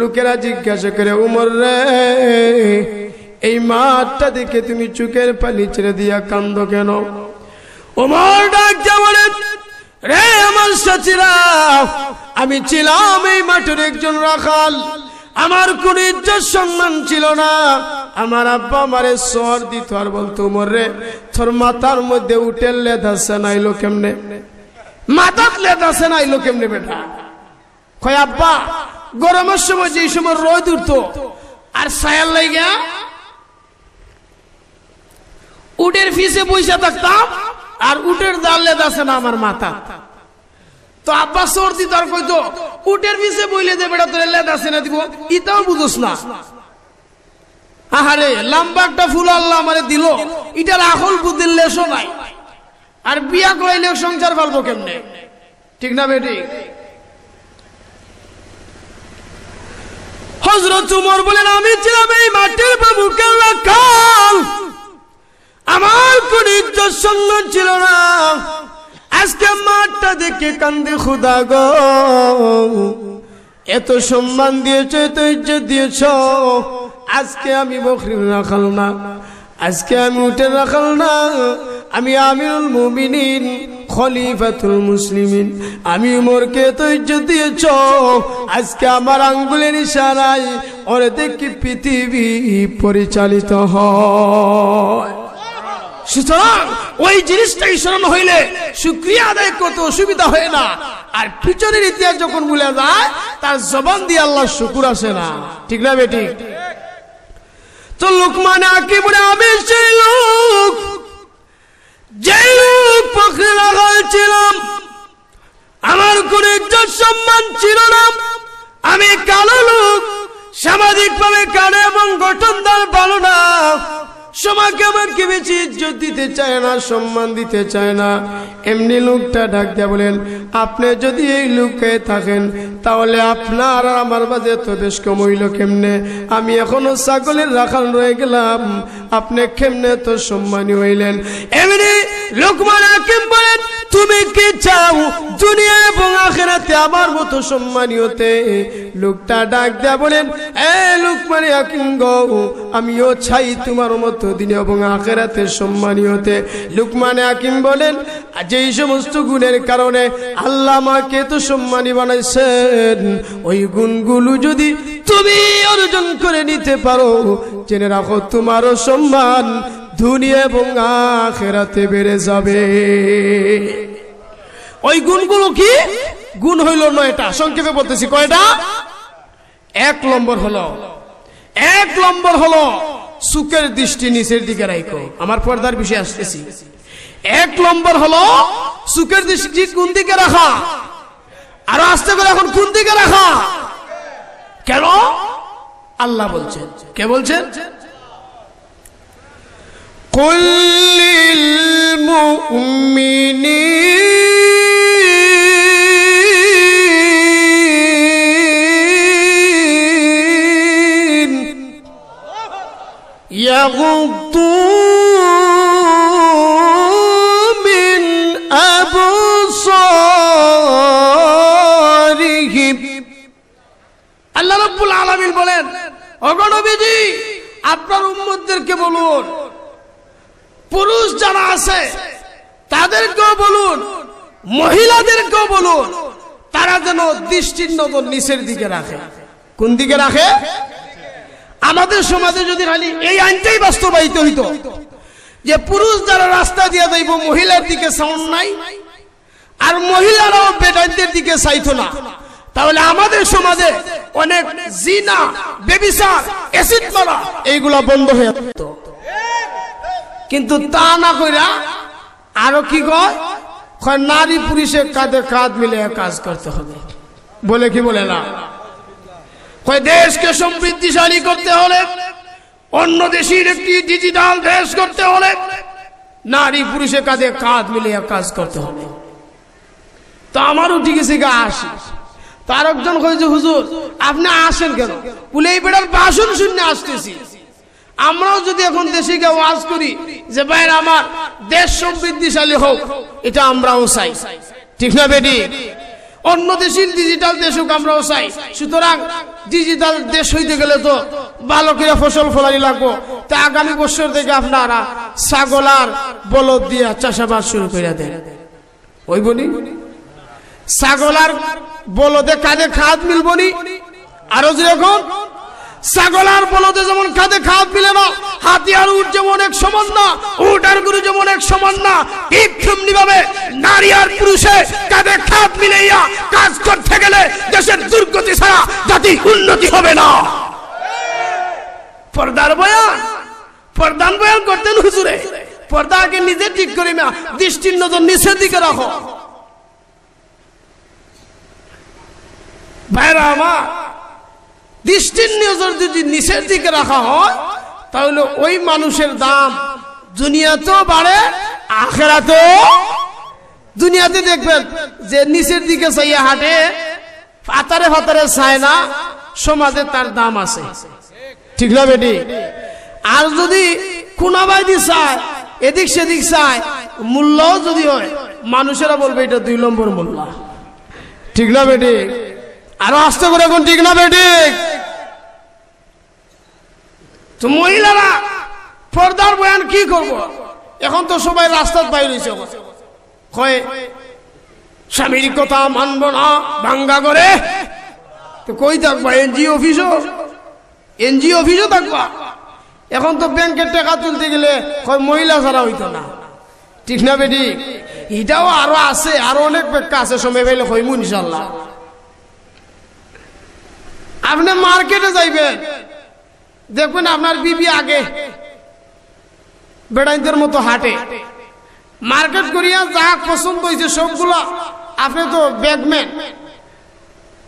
লোকেরা জিজ্ঞাসা করে উমর রে এই মাঠটা দেখে তুমি চুকের পালি ছেড়ে দিয়া কান্দ কেন ওমর ডাক যাবে রে আমার সাচিরা আমি ছিলাম এই মাঠের একজন রাখাল আমার কোন ইজ্জত সম্মান ছিল না আমার আব্বা আমারে সর দিত আর বলতো রে তোর মাথার মধ্যে উঠেল লেদাসে আছে নাইলো কেমনে মাথার লেদ আছে নাইলো কেমনে বেটা কয় আব্বা গরমের সময় যে সময় রোদ উঠতো আর সায়াল লাগিয়া উটের ফিসে বসে থাকতাম আর উটের দাঁড়লে আছে না আমার মাথা তো আব্বা সর্দি তার কইতো উটের পিছে বইলে দে বেটা তোর লেদ আছে না দিব ইটাও বুঝোস না আহারে লম্বা একটা ফুল আল্লাহ আমারে দিল ইটার আহল বুদ্ধির লেশো নাই আর বিয়া করাইলে সংসার পালবো কেমনে ঠিক না বেটি হজরত উমর বলেন আমি ছিলাম এই মাটির বাবু কেউ কাল আমার কোন ইজ্জত সম্মান ছিল না আজকে মাঠটা দেখে কান্দে খুদা গো এত সম্মান দিয়েছ এত ইজ্জত দিয়েছ আজকে আমি বকরি রাখাল না আজকে আমি উঠে রাখাল না আমি আমিরুল মুমিনিন খলিফাতুল মুসলিমিন আমি মোরকে তো ইজ্জত দিয়েছ আজকে আমার আঙ্গুলের ইশারায় ওর দেখি পৃথিবী পরিচালিত হয় সুতরাং ওই জিনিসটাই স্মরণ হইলে সুক্রিয়া আদায় করতে অসুবিধা হয় না আর পিছনের ইতিহাস যখন ভুলে যায় তার জবান দিয়ে আল্লাহ শুকুর আসে না ঠিক না বেটি তো লোকমান বলে আমি সেই লোক যে লোক পক্ষে লাগাইছিলাম আমার কোন ইজ্জত সম্মান ছিল না আমি কালো লোক সামাজিকভাবে কালো এবং দল ভালো না সমাজকে আমাকে বেশি ইজ্জত দিতে চায় না সম্মান দিতে চায় না এমনি লোকটা ডাক দিয়া বলেন আপনি যদি এই লোকে থাকেন তাহলে আপনার আর আমার মাঝে তো বেশ কমইল কেমনে আমি এখনো ছাগলের রাখাল রয়ে গেলাম আপনি কেমনে তো সম্মানী হইলেন এমনি লোকমান হাকিম বলেন তুমি কি চাও দুনিয়া এবং আখেরাতে আমার মতো সম্মানীয়তে হতে লোকটা ডাক দেয়া বলেন এ লোক মানে আমিও চাই তোমার মতো দিনে এবং আখেরাতে সম্মানীয়তে হতে মানে আকিম বলেন যেই সমস্ত গুণের কারণে আল্লাহ মাকে তো সম্মানী বানাইছেন ওই গুণগুলো যদি তুমি অর্জন করে নিতে পারো জেনে রাখো তোমারও সম্মান দুনিয়া এবং আখেরাতে বেড়ে যাবে ওই গুণগুলো কি গুণ হইল নয়টা সংক্ষেপে বলতেছি কয়টা এক নম্বর হলো এক নম্বর হলো সুখের দৃষ্টি নিচের দিকে রাইকো আমার পর্দার বিষয়ে আসতেছি এক নম্বর হলো সুখের দৃষ্টি কোন দিকে রাখা আরো আসতে করে এখন কোন দিকে রাখা কেন আল্লাহ বলছেন কে বলছেন يغضوا من أبصارهم আল্লাহ রব্বুল আলামিন বলেন অগণবিধি আপনার উম্মতদেরকে বলুন পুরুষ যারা আছে তাদেরকেও বলুন মহিলাদেরকেও বলুন তারা যেন দৃষ্টির নজর নিচের দিকে রাখে কোন দিকে রাখে আমাদের সমাজে যদি খালি এই আইনটাই বাস্তবায়িত হইত যে পুরুষ যারা রাস্তা দিয়ে দেব মহিলার দিকে সাউন্ড নাই আর মহিলারাও বেটারদের দিকে চাইত না তাহলে আমাদের সমাজে অনেক জিনা বেবিসার এসিড মারা এইগুলা বন্ধ হয়ে যেত কিন্তু তা না কইরা আরো কি কয় নারী পুরুষের কাঁধে কাঁধ মিলে কাজ করতে হবে বলে কি বলে না কয় দেশকে সমৃদ্ধিশালী করতে হলে অন্য দেশের একটি ডিজিটাল দেশ করতে হলে নারী পুরুষের কাঁধে কাঁধ মিলে কাজ করতে হবে তো আমারও ঠিক আছে গা আসি তার একজন কয়েছে হুজুর আপনি আসেন কেন কুলেই বেড়ার বাসন শূন্য আসতেছি আমরাও যদি এখন দেশে গিয়ে ওয়াজ করি যে ভাই আমার দেশ সমৃদ্ধিশালী হোক এটা আমরাও চাই ঠিক না বেটি অন্য দেশের ডিজিটাল দেশ হোক আমরাও চাই সুতরাং ডিজিটাল দেশ হইতে গেলে তো ভালো করে ফসল ফলাই লাগবো তা আগামী বছর থেকে আপনারা ছাগল আর বলদ দিয়ে চাষাবাদ শুরু করে দেন ওই বলি ছাগল আর বলদে কাজে খাদ মিলবনি আরো যেরকম ছাগল আর বলতে যেমন খাদে খাদ মিলে না হাতি আর উঠ যেমন এক সমান না উঠ আর গুরু যেমন এক সমান না ভাবে নারী আর পুরুষে কাঁধে খাদ কাজ করতে গেলে দেশের দুর্গতি ছাড়া জাতি উন্নতি হবে না পর্দার বয়ান বয়ান করতেন হুজুরে পর্দা আগে নিজে ঠিক করি না দৃষ্টির নজর নিচের দিকে রাখো ভাইরা আমার দৃষ্টির নজর যদি নিচের দিকে রাখা হয় তাহলে ওই মানুষের দাম দুনিয়াতেও বাড়ে আখেরাতেও দুনিয়াতে দেখবেন যে নিচের দিকে চাইয়া হাঁটে পাতারে ফাতারে চায় না সমাজে তার দাম আছে ঠিক না বেটি আর যদি কোনাবাইদি চায় এদিক সেদিক চায় মূল্যও যদি হয় মানুষেরা বলবে এটা দুই নম্বর মূল্য ঠিক না বেটি আরো আস্তে করে এখন ঠিক না বেঠিক তো মহিলারা পর্দার বয়ান কি করব এখন তো সবাই রাস্তার বাইরে কয় স্বামীর কথা মানব না ভাঙ্গা করে তো কই থাকবা এনজি অফিসও এনজি অফিসও থাকবা এখন তো ব্যাংকের টাকা তুলতে গেলে হয় মহিলা ছাড়া হইতো না ঠিক না বেটি এটাও আরো আছে আরো অনেক ব্যাখ্যা আছে সময় পাইলে কইমু ইনশাল্লাহ আপনি মার্কেটে যাইবেন দেখবেন আপনার বিবি আগে বেড়াইদের মতো হাটে মার্কেট করিয়া যা পছন্দ হয়েছে সবগুলো আপনি তো ব্যাগম্যান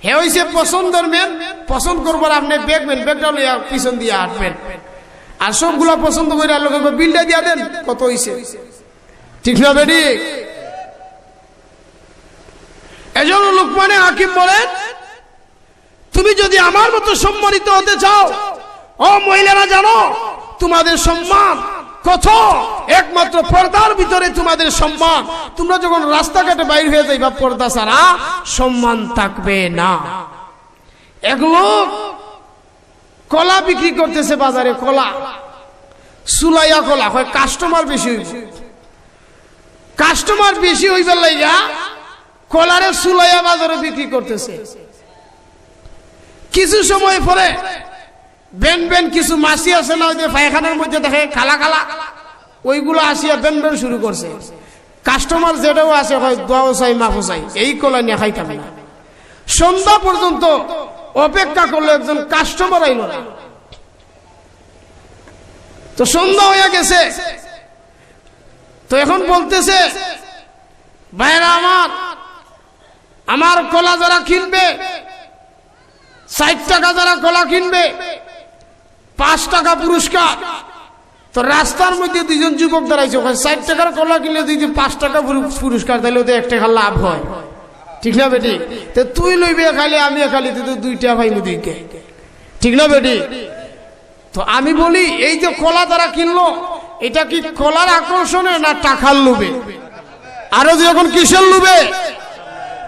হে হয়েছে পছন্দের মেন পছন্দ করবার আপনি ব্যাগম্যান ব্যাগটা লইয়া পিছন দিয়ে হাঁটবেন আর সবগুলো পছন্দ করে আর বিলটা দিয়া দেন কত হয়েছে ঠিক না বেডিক এজন লোকমানে হাকিম বলেন তুমি যদি আমার মতো সম্মানিত হতে চাও ও মহিলারা জানো তোমাদের সম্মান কত একমাত্র পর্দার ভিতরে তোমাদের সম্মান তোমরা যখন রাস্তাঘাটে বাইর হয়ে বা পর্দা ছাড়া সম্মান থাকবে না এগুলো কলা বিক্রি করতেছে বাজারে কলা সুলাইয়া কলা হয় কাস্টমার বেশি হইব কাস্টমার বেশি হইবার লাইয়া কলারে সুলাইয়া বাজারে বিক্রি করতেছে কিছু সময় পরে বেন বেন কিছু মাসি আছে না ওই যে পায়খানার মধ্যে দেখে খালা খালা ওইগুলো আসিয়া বেন বেন শুরু করছে কাস্টমার যেটাও আছে হয় দোয়াও চাই মাফও চাই এই কলা নিয়ে খাইতাম না সন্ধ্যা পর্যন্ত অপেক্ষা করলো একজন কাস্টমার আইল না তো সন্ধ্যা হয়ে গেছে তো এখন বলতেছে ভাইরা আমার আমার কলা যারা কিনবে ষাট টাকা যারা কলা কিনবে পাঁচ টাকা পুরস্কার তো রাস্তার মধ্যে দুজন যুবক দাঁড়াইছে ওখানে ষাট টাকার কলা কিনলে দুই পাঁচ টাকা পুরস্কার তাহলে ওদের এক টাকা লাভ হয় ঠিক না বেটি তো তুই লইবি খালি আমি খালি তুই দুইটা পাইনি দুইকে ঠিক না বেটি তো আমি বলি এই যে কলা তারা কিনলো এটা কি কলার আকর্ষণে না টাকার লোভে আরো যখন কিসের লোভে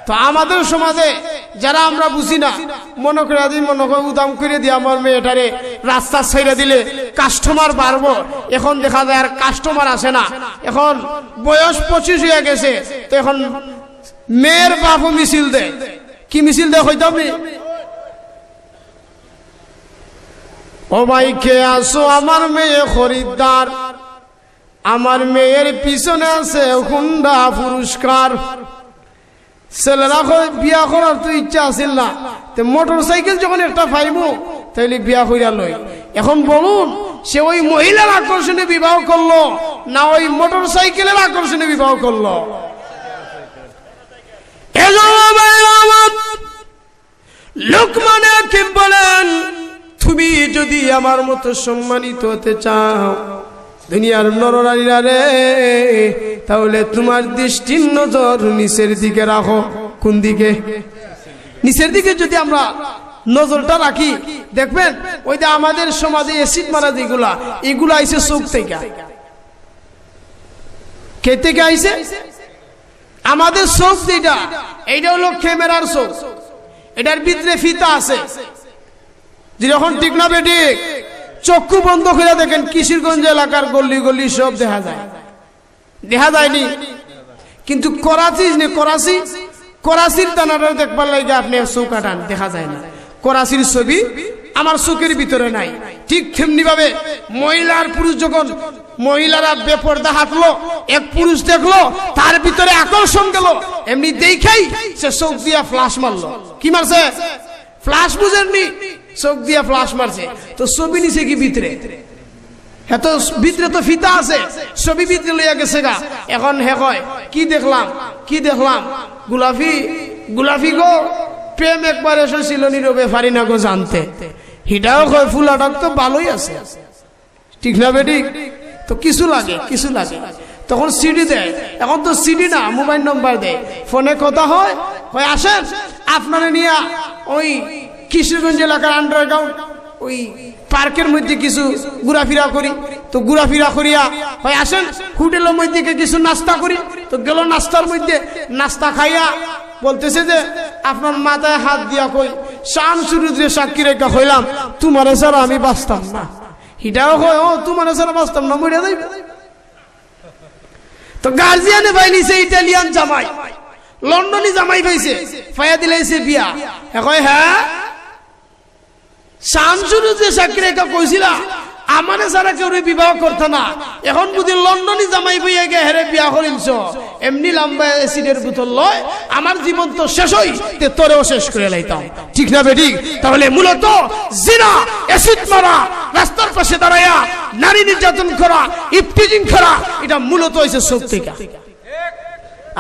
তো আমাদের সমাজে যারা আমরা বুঝি না মনে করে মনে করে উদাম করে দিয়ে আমার মেয়েটারে রাস্তা ছেড়ে দিলে কাস্টমার বাড়বো এখন দেখা যায় আর কাস্টমার আসে না এখন বয়স পঁচিশ হয়ে গেছে তো এখন মেয়ের বাপু মিছিল দেয় কি মিছিল দেয় হয়তো আপনি ও ভাই কে আসো আমার মেয়ে খরিদ্দার আমার মেয়ের পিছনে আছে হুন্ডা পুরস্কার বিয়া করার তো ইচ্ছা আছিল না মোটর সাইকেল যখন একটা বিয়া এখন বলুন সে ওই মহিলার আকর্ষণে বিবাহ করলো না ওই মোটর সাইকেলের আকর্ষণে বিবাহ করলো লোকমানে বলেন তুমি যদি আমার মতো সম্মানিত হতে চাও দুনিয়ার নরনারীরা রে তাহলে তোমার দৃষ্টির নজর নিচের দিকে রাখো কোন দিকে নিচের দিকে যদি আমরা নজরটা রাখি দেখবেন ওই যে আমাদের সমাজে এসিড মারা যেগুলা এগুলা আইসে চোখ থেকে কে থেকে আইসে আমাদের চোখ যেটা এইটা হলো ক্যামেরার চোখ এটার ভিতরে ফিতা আছে যেরকম ঠিক না বেটিক চক্ষু বন্ধ করে দেখেন কিশোরগঞ্জ এলাকার গল্লি গল্লি সব দেখা যায় দেখা যায়নি কিন্তু করাচি নে করাচি করাচির দানাটা দেখবার লাগে আপনি চোখ কাটান দেখা যায় না করাচির ছবি আমার চোখের ভিতরে নাই ঠিক তেমনি ভাবে মহিলার পুরুষ যখন মহিলারা বেপর্দা হাঁটলো এক পুরুষ দেখলো তার ভিতরে আকর্ষণ গেল এমনি দেখেই সে চোখ দিয়া ফ্লাশ মারলো কি মারছে ফ্লাশ বুঝেননি চোখ দিয়া ফ্লাশ মারছে তো ছবি নিছে কি ভিতরে হ্যাঁ তো ভিতরে তো ফিতা আছে ছবি ভিতরে লইয়া গেছে গা এখন হে কয় কি দেখলাম কি দেখলাম গোলাপি গোলাপি গো প্রেম একবার এসেছিল নীরবে ফারি না গো জানতে হিটাও কয় ফুল আটক তো ভালোই আছে ঠিক না বেটি তো কিছু লাগে কিছু লাগে তখন সিডি দেয় এখন তো সিডি না মোবাইল নম্বর দেয় ফোনে কথা হয় কয় আসেন আপনারা নিয়ে ওই কৃষ্ণগঞ্জ এলাকার আন্ডারগ্রাউন্ড ওই পার্কের মধ্যে কিছু ঘুরাফিরা করি তো ঘুরাফিরা করিয়া হয় আসেন হোটেলের মধ্যে কিছু নাস্তা করি তো গেল নাস্তার মধ্যে নাস্তা খাইয়া বলতেছে যে আপনার মাথায় হাত দিয়া কই শান সুরুদ্রে সাক্ষী রেখা হইলাম তোমার সারা আমি বাঁচতাম না এটাও কয় ও তোমার সারা বাঁচতাম না মরিয়া দেবে তো গার্জিয়ানে ভাই সে ইটালিয়ান জামাই লন্ডনে জামাই পাইছে ফায়া দিলাইছে বিয়া এখন হ্যাঁ শামসুর যে চাকরি একা কইছিলা আমারে সারা কেউ বিবাহ করতে না এখন বুঝি লন্ডনে জামাই বইয়ে গে হেরে বিয়া করিলছ এমনি লম্বা এসিডের বোতল লয় আমার জীবন তো শেষ হই তে তোরেও শেষ করে লাইতাম ঠিক না বেটি তাহলে মূলত জিনা এসিড মারা রাস্তার পাশে দাঁড়ায়া নারী নির্যাতন করা ইফটিজিং করা এটা মূলত হয়েছে সত্যিকা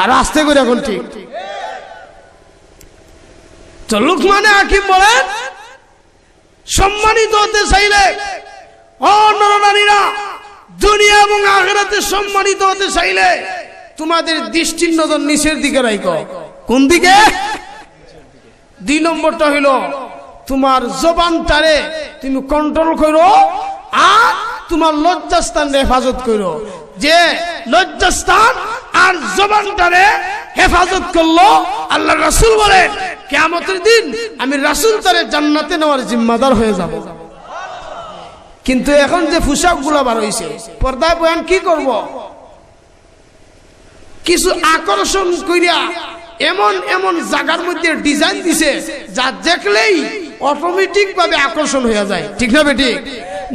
আর আস্তে করে এখন ঠিক তো লুকমানে হাকিম বলেন সম্মানিত হতে চাইলে অনারীরা দুনিয়া এবং আগ্রাতে সম্মানিত হতে চাইলে তোমাদের দৃষ্টির নজর নিচের দিকে রাইক কোন দিকে দুই নম্বরটা হইল তোমার জবান তারে তুমি কন্ট্রোল করো আর তোমার লজ্জাস্থান হেফাজত করো যে লজ্জাস্থান আর জবানটারে হেফাজত করলো আল্লাহ রাসুল বলে কেমতের দিন আমি রাসুল তারে জান্নাতে নেওয়ার জিম্মাদার হয়ে যাব কিন্তু এখন যে ফুসাক গুলা বার হয়েছে পর্দায় বয়ান কি করব। কিছু আকর্ষণ করিয়া এমন এমন জায়গার মধ্যে ডিজাইন দিছে যা দেখলেই অটোমেটিক ভাবে আকর্ষণ হয়ে যায় ঠিক না বেটি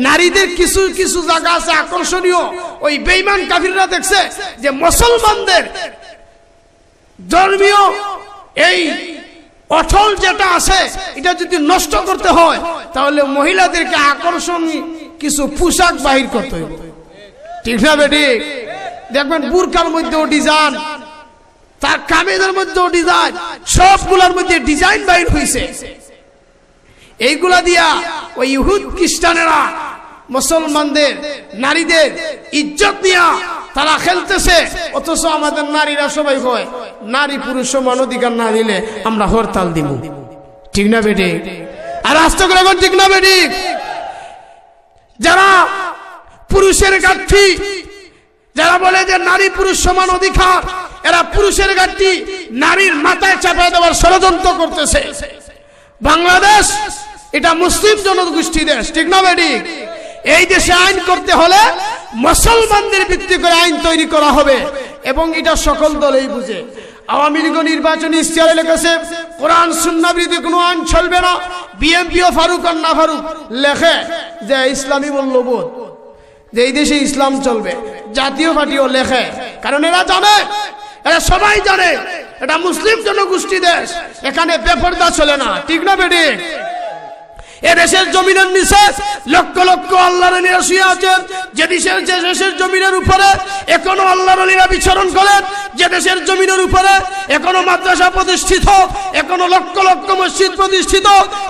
নারীদের কিছু কিছু জায়গা আছে আকর্ষণীয় ওই বেইমান কাফিররা দেখছে যে মুসলমানদের ধর্মীয় এই অটল যেটা আছে এটা যদি নষ্ট করতে হয় তাহলে মহিলাদেরকে আকর্ষণ কিছু পোশাক বাহির করতে হবে ঠিক না বেটি দেখবেন বুরকার মধ্যেও ডিজাইন তার কামেদের মধ্যেও ডিজাইন সবগুলোর মধ্যে ডিজাইন বাহির হয়েছে এইগুলা দিয়া ওই ইহুদ খ্রিস্টানেরা মুসলমানদের নারীদের ইজ্জত দিয়া তারা খেলতেছে অথচ আমাদের নারীরা সবাই হয় নারী পুরুষ সমান অধিকার না দিলে আমরা হরতাল দিব ঠিক না বেটে আর রাস্তা করে এখন ঠিক না বেটি যারা পুরুষের গাঠি যারা বলে যে নারী পুরুষ সমান অধিকার এরা পুরুষের গাঠি নারীর মাথায় চাপায় দেওয়ার ষড়যন্ত্র করতেছে বাংলাদেশ এটা মুসলিম জনগোষ্ঠী দেশ ঠিক না বেডিক এই দেশে আইন করতে হলে মুসলমানদের ভিত্তি করে আইন তৈরি করা হবে এবং এটা সকল দলেই বুঝে আওয়ামী লীগ নির্বাচনী ইস্তিহারে লেখেছে কোরআন সুন্নাবৃতি কোনো আইন চলবে না ও ফারুক আর না ফারুক লেখে যে ইসলামী মূল্যবোধ যে এই দেশে ইসলাম চলবে জাতীয় পার্টিও লেখে কারণ এরা জানে এরা সবাই জানে এটা মুসলিম জনগোষ্ঠী দেশ এখানে বেপরদা চলে না ঠিক না বেডিক এদেশের জমিনের নিচে লক্ষ লক্ষ আল্লাহর আলীরা শুয়ে আছেন যে দেশের যে দেশের জমিনের উপরে এখনো আল্লাহর আলীরা বিচরণ করেন যে দেশের জমিনের উপরে এখনো মাদ্রাসা প্রতিষ্ঠিত এখনো লক্ষ লক্ষ মসজিদ প্রতিষ্ঠিত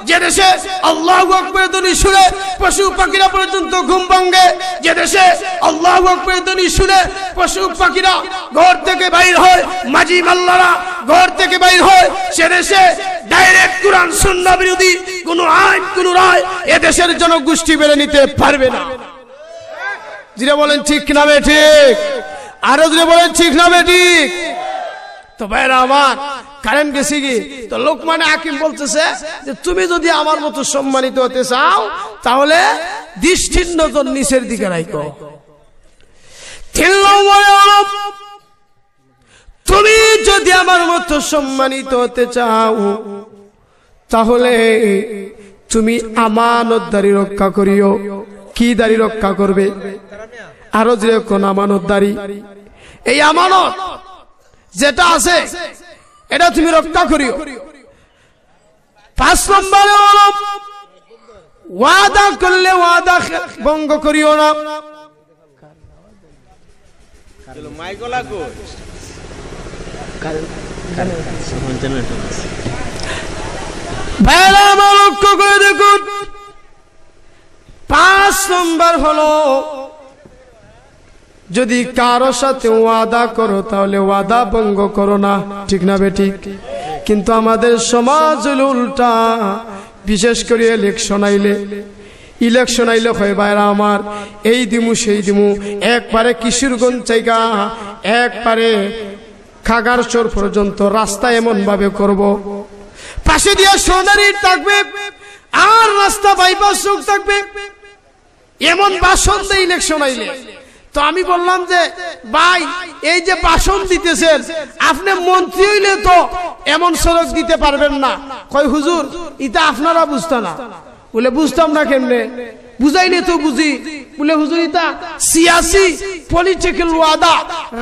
যে দেশে আল্লাহ আকবরদনী শুনে পশু পাখিরা পর্যন্ত ঘুম ভাঙ্গে যে দেশে আল্লাহ আকবরদনী শুনে পশু পাখিরা ঘর থেকে বাইর হয় মাঝি মাল্লারা ঘর থেকে বাইর হয় সে দেশে ডাইরেক্ট কোরআন সুন্না বিরোধী কোনো আইন কোনো রায় এদেশের জনগোষ্ঠী বেড়ে নিতে পারবে না যিনি বলেন ঠিক ঠিক আরো বলেন ঠিক ঠিক তো আমার কারেন্ট কি তো আকিম বলতেছে যে তুমি যদি আমার মতো সম্মানিত হতে চাও তাহলে দৃষ্টির তোর নিচের দিকে রাখো তুমি যদি আমার মতো সম্মানিত হতে চাও তাহলে তুমি আমানত দাঁড়ি রক্ষা করিও কি দাড়ি রক্ষা করবে আরো যে কোন আমানত দাঁড়ি এই আমানত যেটা আছে এটা তুমি রক্ষা করিও পাঁচ নম্বরে ওয়াদা করলে ওয়াদা বঙ্গ করিও না মাইকলা লক্ষ্য করে দেখুন পাঁচ নম্বর হলো যদি কারো সাথে ওয়াদা করো তাহলে ওয়াদা ভঙ্গ করো না ঠিক না বেটি কিন্তু আমাদের সমাজ উল্টা বিশেষ করে ইলেকশন আইলে ইলেকশন আইলে হয় বাইরা আমার এই দিমু সেই দিমু একবারে কিশোরগঞ্জ জায়গা একবারে চোর পর্যন্ত রাস্তা এমনভাবে করবো পাশে দিয়ে সোনারির থাকবে আর রাস্তা বাইপাস চোখ থাকবে এমন বাসন দেয় ইলেকশন আইলে তো আমি বললাম যে ভাই এই যে বাসন দিতেছেন আপনি মন্ত্রী হইলে তো এমন সড়ক দিতে পারবেন না কই হুজুর এটা আপনারা বুঝতো না বলে বুঝতাম না কেমনে বুঝাইলে তো বুঝি বলে হুজুর এটা সিয়াসি পলিটিক্যাল ওয়াদা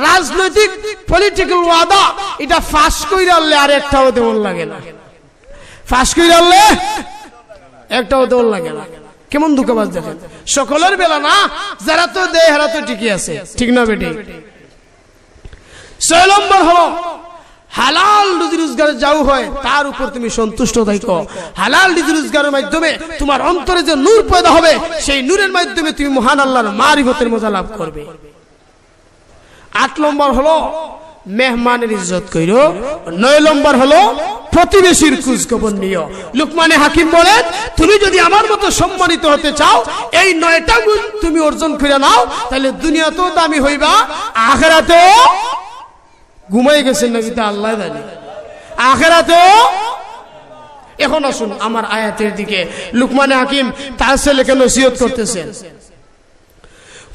রাজনৈতিক পলিটিক্যাল ওয়াদা এটা ফাঁস কইরা আর একটাও দেওয়ার লাগে না ফাঁস করে আনলে একটাও দল লাগে না কেমন দুঃখবাজ দেখেন সকলের বেলা না যারা তো দেয় হারা তো ঠিকই আছে ঠিক না বেটি ছয় নম্বর হলো হালাল রুজি রোজগার যাও হয় তার উপর তুমি সন্তুষ্ট থাকো হালাল রুজি রোজগারের মাধ্যমে তোমার অন্তরে যে নূর পয়দা হবে সেই নূরের মাধ্যমে তুমি মহান আল্লাহর মারিফতের মজা লাভ করবে আট নম্বর হলো মেহমানের ইজ্জত কইর নয় নম্বর হলো প্রতিবেশীর খুঁজ খবর নিও লুকমানে হাকিম বলেন তুমি যদি আমার মতো সম্মানিত হতে চাও এই নয়টা গুণ তুমি অর্জন করে নাও তাহলে দুনিয়াতেও দামি হইবা আখেরাতেও ঘুমাই গেছেন নাকি তা আল্লাহ জানি আখেরাতেও এখন আসুন আমার আয়াতের দিকে লুকমানে হাকিম তার ছেলেকে নসিহত করতেছেন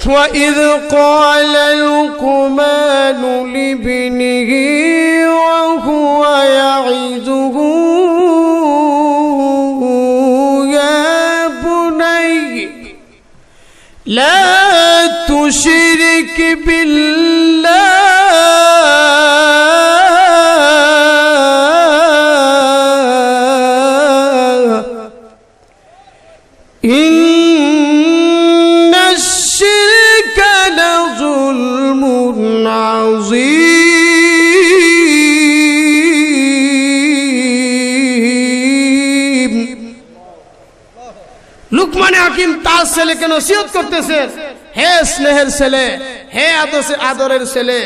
وإذ قال لقمان لابنه وهو يعزه يا بني لا تشرك بي আপনার ছেলেকে নসিহত করতেছে হে স্নেহের ছেলে হে আদরের ছেলে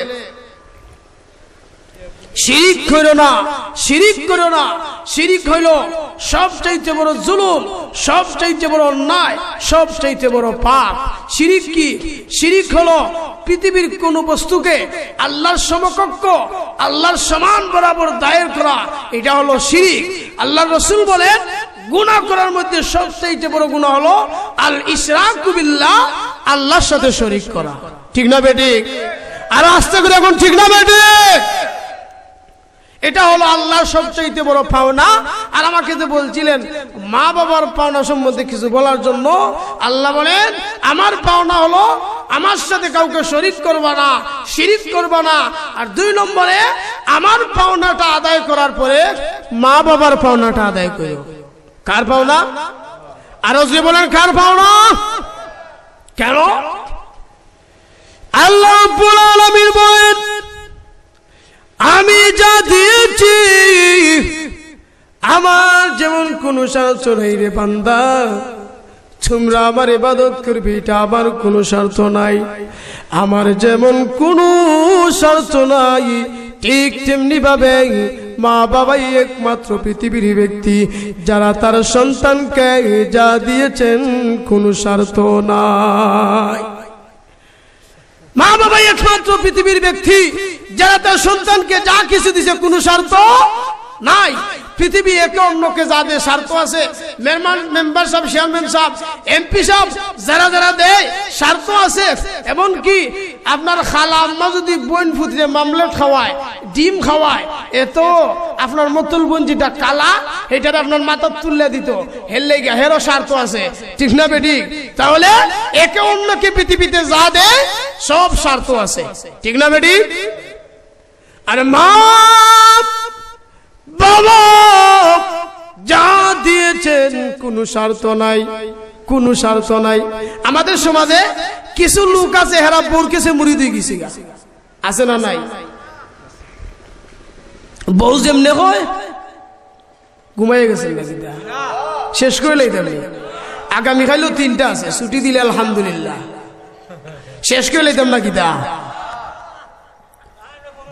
শিরিক করো না শিরিক করো না শিরিক হইল সবচাইতে বড় জুলুম সবচাইতে বড় অন্যায় সবচাইতে বড় পাপ শিরিক কি শিরিক হলো পৃথিবীর কোন বস্তুকে আল্লাহর সমকক্ষ আল্লাহর সমান বরাবর দায়ের করা এটা হলো শিরিক আল্লাহ রসুল বলেন গুণা করার মধ্যে সবচেয়ে বড় গুণা হলো আল কুবিল্লা আল্লাহর সাথে শরিক করা ঠিক না বেটিক আর আস্তে করে এখন ঠিক না বেটিক এটা হলো আল্লাহর সবচেয়ে বড় পাওনা আর আমাকে তো বলছিলেন মা বাবার পাওনা সম্বন্ধে কিছু বলার জন্য আল্লাহ বলেন আমার পাওনা হলো আমার সাথে কাউকে শরিক করবা না শিরিক করবা না আর দুই নম্বরে আমার পাওনাটা আদায় করার পরে মা বাবার পাওনাটা আদায় করবো কার পাওনা আরো যে বলেন কার পাওনা কেন আল্লাহ আলমীর বলেন আমি যা দিয়েছি আমার যেমন কোনো স্বার্থ নেই রে পান্দা তোমরা আমার ইবাদত করবি এটা আমার কোনো স্বার্থ নাই আমার যেমন কোনো স্বার্থ নাই ঠিক তেমনি ভাবে মা বাবাই একমাত্র পৃথিবীর ব্যক্তি যারা তার সন্তানকে যা দিয়েছেন কোনো স্বার্থ নাই মা বাবাই একমাত্র পৃথিবীর ব্যক্তি যারা তার সন্তানকে যা কিছু দিছে কোনো স্বার্থ নাই পৃথিবী একে অন্যকে যাদের স্বার্থ আছে মেম্বার সব চেয়ারম্যান সব এমপি সব যারা যারা দেয় স্বার্থ আছে এমনকি আপনার খালা আম্মা যদি বোন ফুটিয়ে মামলেট খাওয়ায় ডিম খাওয়ায় এত আপনার মতুল বোন যেটা কালা এটা আপনার মাথার তুললে দিত হেললে গিয়া হেরো স্বার্থ আছে ঠিক না বেডি তাহলে একে অন্যকে পৃথিবীতে যা দেয় সব স্বার্থ আছে ঠিক না বেডি আর মা বাবা যা দিয়েছেন কোনো স্বার্থ নাই কোনো স্বার্থ নাই আমাদের সমাজে কিছু লোক আছে হেরা বোরকেছে মুড়ি দিয়ে গেছে আছে না নাই বউ যেমনে হয় ঘুমাই গেছে শেষ করে আগামী আগামীকালও তিনটা আছে ছুটি দিলে আলহামদুলিল্লাহ শেষ করে লাইতাম না গীতা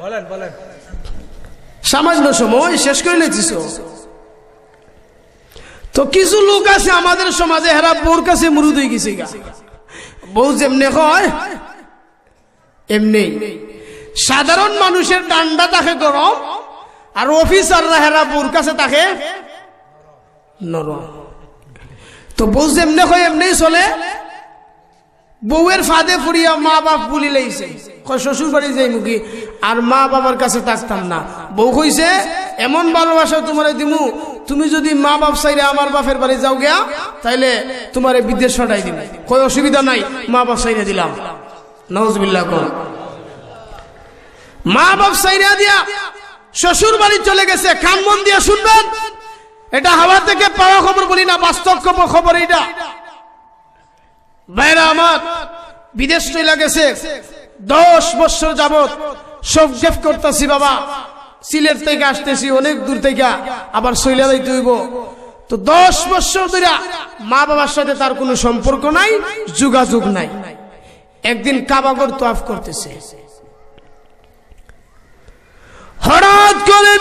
বলেন বলেন সামান্য সময় শেষ করে নিয়েছিস তো কিছু লোক আছে আমাদের সমাজে হেরা বোর কাছে মুরুদ হয়ে গেছে বউ যেমনি হয় এমনি সাধারণ মানুষের ডান্ডা তাকে গরম আর অফিসাররা হেরা বোর কাছে তাকে নরম তো বউ যেমনি হয় এমনি চলে বউয়ের ফাঁদে ফুরিয়া মা বাপ বুলি লাইছে শ্বশুর বাড়ি যাই মুখি আর মা বাবার কাছে থাকতাম না বউ কইছে এমন ভালোবাসা তোমার দিমু তুমি যদি মা বাপ সাইরে আমার বাপের বাড়ি যাও গিয়া তাইলে তোমার বিদ্বেষ সটাই দিবে কই অসুবিধা নাই মা বাপ সাইরে দিলাম নজবিল্লা কর মা বাপ সাইরে দিয়া শ্বশুর বাড়ি চলে গেছে কান মন দিয়া শুনবেন এটা হাওয়া থেকে পাওয়া খবর বলি না বাস্তব খবর এটা ভাইরা আমার বিদেশ চলে গেছে দশ বছর সব গেফ করতেছি বাবা সিলেট থেকে আসতেছি অনেক দূর থেকে আবার শৈলা দায়িত্ব হইব তো দশ বছর ধরে মা বাবার সাথে তার কোনো সম্পর্ক নাই যোগাযোগ নাই একদিন কাবাগর তোয়াফ করতেছে হঠাৎ করে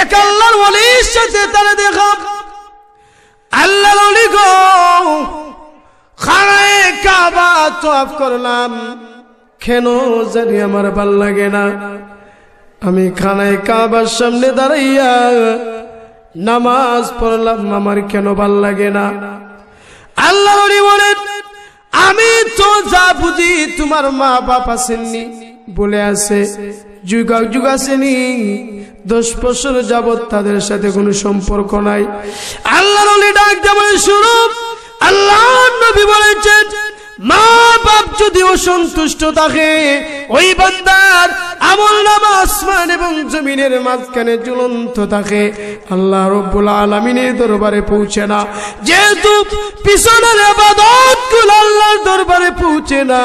এক আল্লাহর অলির সাথে তারা দেখা আল্লাহ খানায় কাবা তফ করলাম কেন জানি আমার ভাল লাগে না আমি খানায় কাবার সামনে দাঁড়াইয়া নামাজ পড়লাম আমার কেন ভাল লাগে না আল্লাহ বলেন আমি তো যা বুঝি তোমার মা বাপ আসেননি বলে আছে যুগাক যুগ আসেনি দশ বছর যাবৎ তাদের সাথে কোনো সম্পর্ক নাই আল্লাহ ডাক যেমন স্বরূপ আল্লাহ মা থাকে মাঝখানে থাকে আল্লাহ দরবারে পৌঁছে না যেহেতু পিছনের আবাদত গুলো আল্লাহর দরবারে পৌঁছে না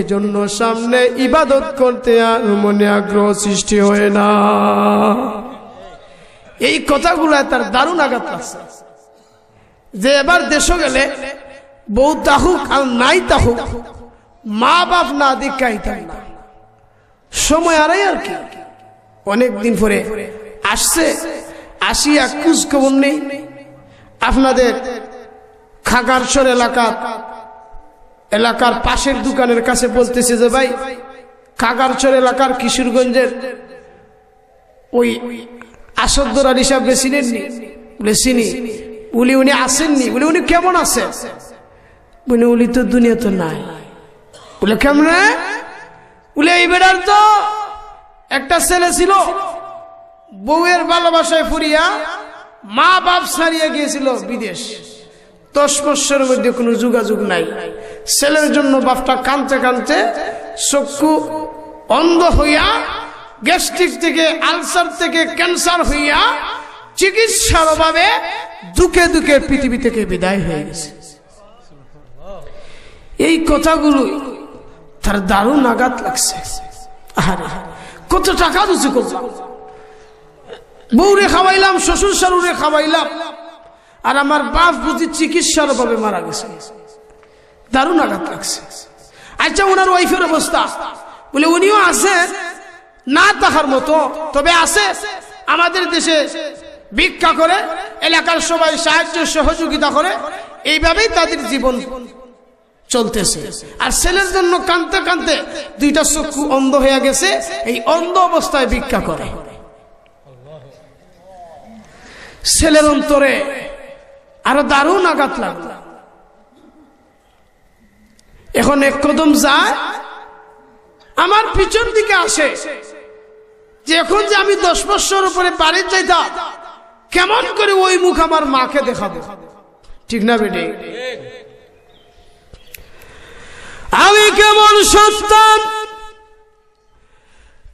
এজন্য সামনে ইবাদত করতে আর মনে আগ্রহ সৃষ্টি হয় না এই কথাগুলো তার দারুণ আঘাত আছে যে এবার দেশে গেলে বউ তাহুক আর নাই তাহুক মা বাপ না দীক্ষাইতাম না সময় আরাই আর কি অনেক দিন পরে আসছে আসিয়া কুজ খবর নেই আপনাদের খাগারসর এলাকা এলাকার পাশের দোকানের কাছে বলতেছে যে ভাই খাগারসর এলাকার কিশোরগঞ্জের ওই আসদ্দর হিসাব বেশি নেননি বলে চিনি উলি উনি আসেননি বলে উনি কেমন আছে বলি উলি তো দুনিয়া তো নাই বলে কেমন উলি এই বেড়ার তো একটা ছেলে ছিল বউয়ের ভালোবাসায় ফুরিয়া মা বাপ সারিয়ে গিয়েছিল বিদেশ দশ বৎসরের মধ্যে কোনো যোগাযোগ নাই ছেলের জন্য বাপটা কানতে কানতে চক্ষু অন্ধ হইয়া গ্যাস্ট্রিক থেকে আলসার থেকে ক্যান্সার হইয়া চিকিৎসার অভাবে দুঃখে দুঃখে পৃথিবী থেকে বিদায় হয়ে গেছে এই কথাগুলো তার দারুণ আঘাত লাগছে কত টাকা রুচি করলাম বউরে খাওয়াইলাম শ্বশুর শাশুরে খাওয়াইলাম আর আমার বাপ বুঝি চিকিৎসার অভাবে মারা গেছে দারুণ আঘাত লাগছে আচ্ছা ওনার ওয়াইফের অবস্থা বলে উনিও আছে না তাহার মতো তবে আছে আমাদের দেশে ভিক্ষা করে এলাকার সবাই সাহায্য সহযোগিতা করে এইভাবেই তাদের জীবন চলতেছে আর ছেলের জন্য কানতে কানতে দুইটা চক্ষু অন্ধ হয়ে গেছে এই অন্ধ অবস্থায় ভিক্ষা করে ছেলের অন্তরে আরো দারুণ আঘাত লাগলো এখন এক কদম যায় আমার পিছন দিকে আসে যে এখন যে আমি দশ বছর উপরে বাড়ির যাইতাম কেমন করে ওই মুখ আমার মাকে দেখাবো ঠিক না বেটে আমি কেমন সন্তান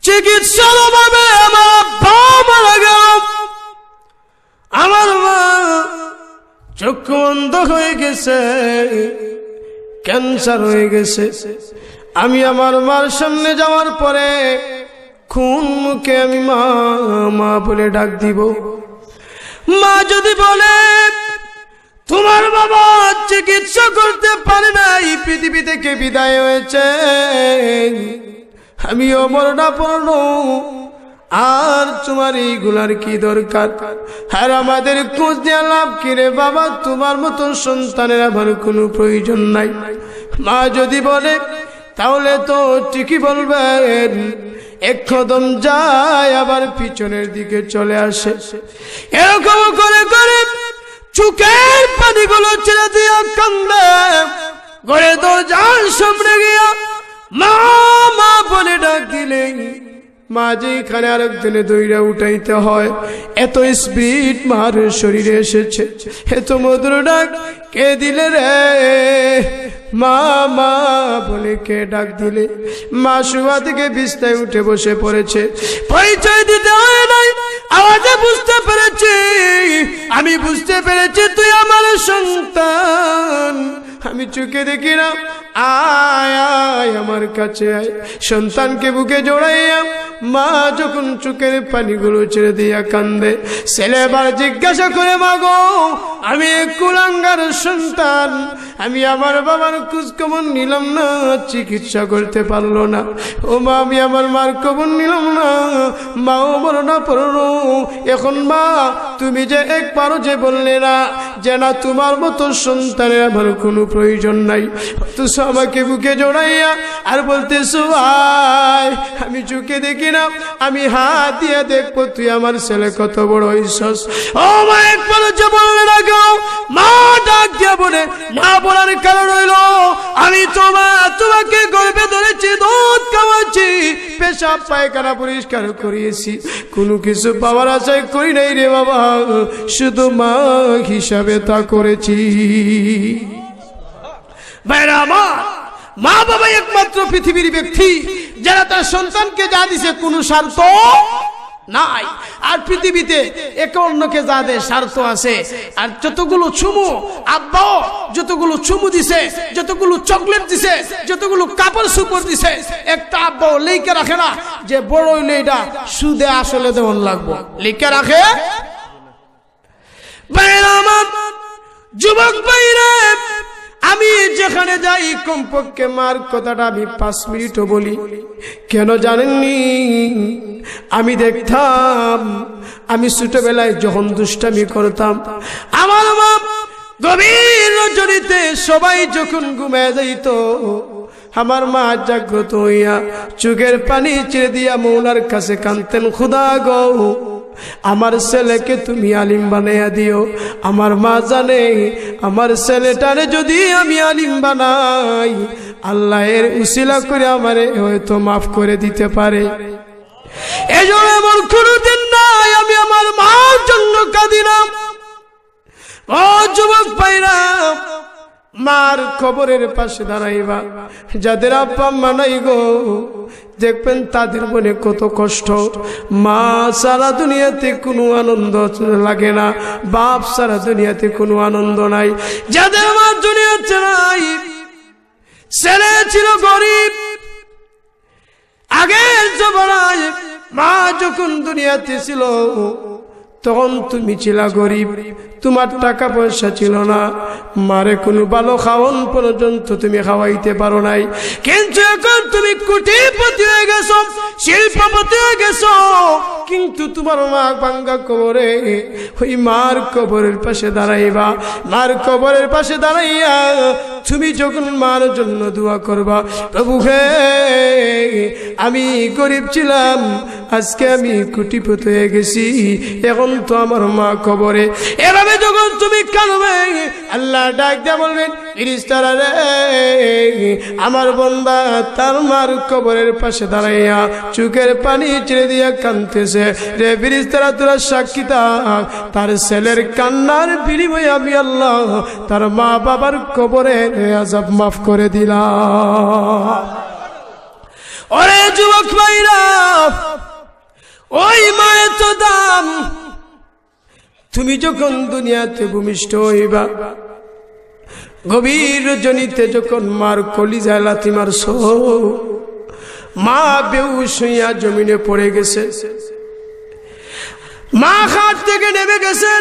চিকিৎসার অভাবে আমার আব্বা মারা গেল আমার মা চক্ষু বন্ধ হয়ে গেছে ক্যান্সার হয়ে গেছে আমি আমার মার সামনে যাওয়ার পরে খুন মুখে আমি মা মা বলে ডাক দিব মা যদি বলে তোমার বাবা চিকিৎসা করতে পারে নাই পৃথিবী থেকে বিদায় হয়েছে আমি পড়ল আর তোমার এইগুলার কি দরকার আর আমাদের খোঁজ দেওয়া লাভ কিরে বাবা তোমার মতো সন্তানের আমার কোনো প্রয়োজন নাই মা যদি বলে তাহলে তো ঠিকই বলবেন এক কদম যায় আবার পিছনের দিকে চলে আসে এরকম করে করে চুকের গুলো ছেড়ে দিয়া কান্দে তো দরজার সামনে গিয়া মা মা বলে ডাকিলেন মাঝেখানে আরেকজনে দইরা উঠাইতে হয় এত স্পিড মার শরীরে এসেছে এত মধুর ডাক কে দিলে রে মা মা বলে কে ডাক দিলে মা শুয়া থেকে বিস্তায় উঠে বসে পড়েছে পরিচয় দিতে হয় নাই আওয়াজে বুঝতে পেরেছি আমি বুঝতে পেরেছি তুই আমার সন্তান আমি চোখে দেখি না আয় আয় আমার কাছে আয় সন্তানকে বুকে জড়াইয়া মা যখন চোখের পানিগুলো ছেড়ে দিয়া কান্দে ছেলেবার জিজ্ঞাসা করে মাগো আমি কুলাঙ্গার সন্তান আমি আমার বাবার খোঁজখবর নিলাম না চিকিৎসা করতে পারলো না ও মা আমি আমার মার খবর নিলাম না মাও বলো না পড়লো এখন মা তুমি যে পারো যে বললে না যে না তোমার মতো সন্তানের আমার কোনো প্রয়োজন নাই অথচ আমাকে বুকে জড়াইয়া আর বলতেছো আয় আমি চুকে দেখি না আমি হাত দিয়ে দেখবো তুই আমার ছেলে কত বড় ঈশ্বস ও মা এক যে বললে না কেউ মা ডাক দিয়া বলে মা বলার কারণ হইল আমি তোমার তোমাকে গর্বে ধরেছি দুধ খাওয়াচ্ছি পেশাব পায়খানা পরিষ্কার করিয়েছি কোনো কিছু পাওয়ার আশায় করি নাই রে বাবা শুধু মা হিসাবে তা করেছি ভাইরা আমার মা বাবা একমাত্র পৃথিবীর ব্যক্তি যারা তার সন্তানকে যা দিছে কোনো স্বার্থ নাই আর পৃথিবীতে একে অন্যকে যাদের স্বার্থ আছে আর যতগুলো চুমু আব্বাও যতগুলো চুমু দিছে যতগুলো চকলেট দিছে যতগুলো কাপড় সুপর দিছে একটা আব্বাও লেখে রাখে না যে বড় এটা সুদে আসলে দেওয়ান লাগবো লেখে রাখে যুবক বাইরে আমি যেখানে যাই কমপক্ষে মার কথাটা আমি পাঁচ মিনিটও বলি কেন জানেননি আমি দেখতাম আমি ছোটবেলায় যখন দুষ্টামি করতাম আমার মা গভীর জড়িতে সবাই যখন ঘুমায় যাইত আমার মা জাগ্রত হইয়া চুগের পানি চেয়ে দিয়া মৌলার কাছে কানতেন খুদা গৌ আমার ছেলেকে তুমি আলিম বানাইয়া দিও আমার মা জানে আমার ছেলেটারে যদি আমি আলিম বানাই আল্লাহ এর উশিলা করে আমারে হয়তো মাফ করে দিতে পারে নাই আমি আমার মার জন্য কাঁদিলাম ও যুবক পাইলাম মার খবরের পাশে দাঁড়াইবা যাদের আব্বা মানাই গো দেখবেন তাদের মনে কত কষ্ট মা সারা দুনিয়াতে কোনো আনন্দ লাগে না বাপ সারা দুনিয়াতে কোনো আনন্দ নাই যাদের মা দুনিয়াতে নাই ছেলে ছিল গরিব আগে মা যখন দুনিয়াতে ছিল তখন তুমি ছিলা গরিব তোমার টাকা পয়সা ছিল না মারে কোনো ভালো খাওয়ন পর্যন্ত তুমি খাওয়াইতে পারো নাই কিন্তু এখন তুমি কোটিপতি হয়ে গেছো শিল্পপতি হয়ে গেছো কিন্তু তোমার মা বাঙ্গা কবরে ওই মার কবরের পাশে দাঁড়াইবা মার কবরের পাশে দাঁড়াইয়া তুমি যখন মার জন্য দোয়া করবা প্রভু হে আমি গরিব ছিলাম আজকে আমি কুটিপত হয়ে গেছি এখন তো আমার মা কবরে এভাবে যখন তুমি কানবে আল্লাহ ডাক দিয়া বলবেন ফিরিস্তারা রে আমার বন্দা তার মার কবরের পাশে দাঁড়াইয়া চুকের পানি ছেড়ে দিয়া কানতেছে রে ফিরিস্তারা তোরা সাক্ষী তার ছেলের কান্নার বিনিময়ে আমি আল্লাহ তার মা বাবার কবরের আজাব মাফ করে দিলা ওরে যুবক ভাইরা ওই মায়ের তো দাম তুমি যখন দুনিয়াতে ভূমিষ্ঠ হইবা গভীর জনিতে যখন মার কলিজা লাথি মারছ মা বেউ শুইয়া জমিনে পড়ে গেছে মা হাত থেকে নেমে গেছে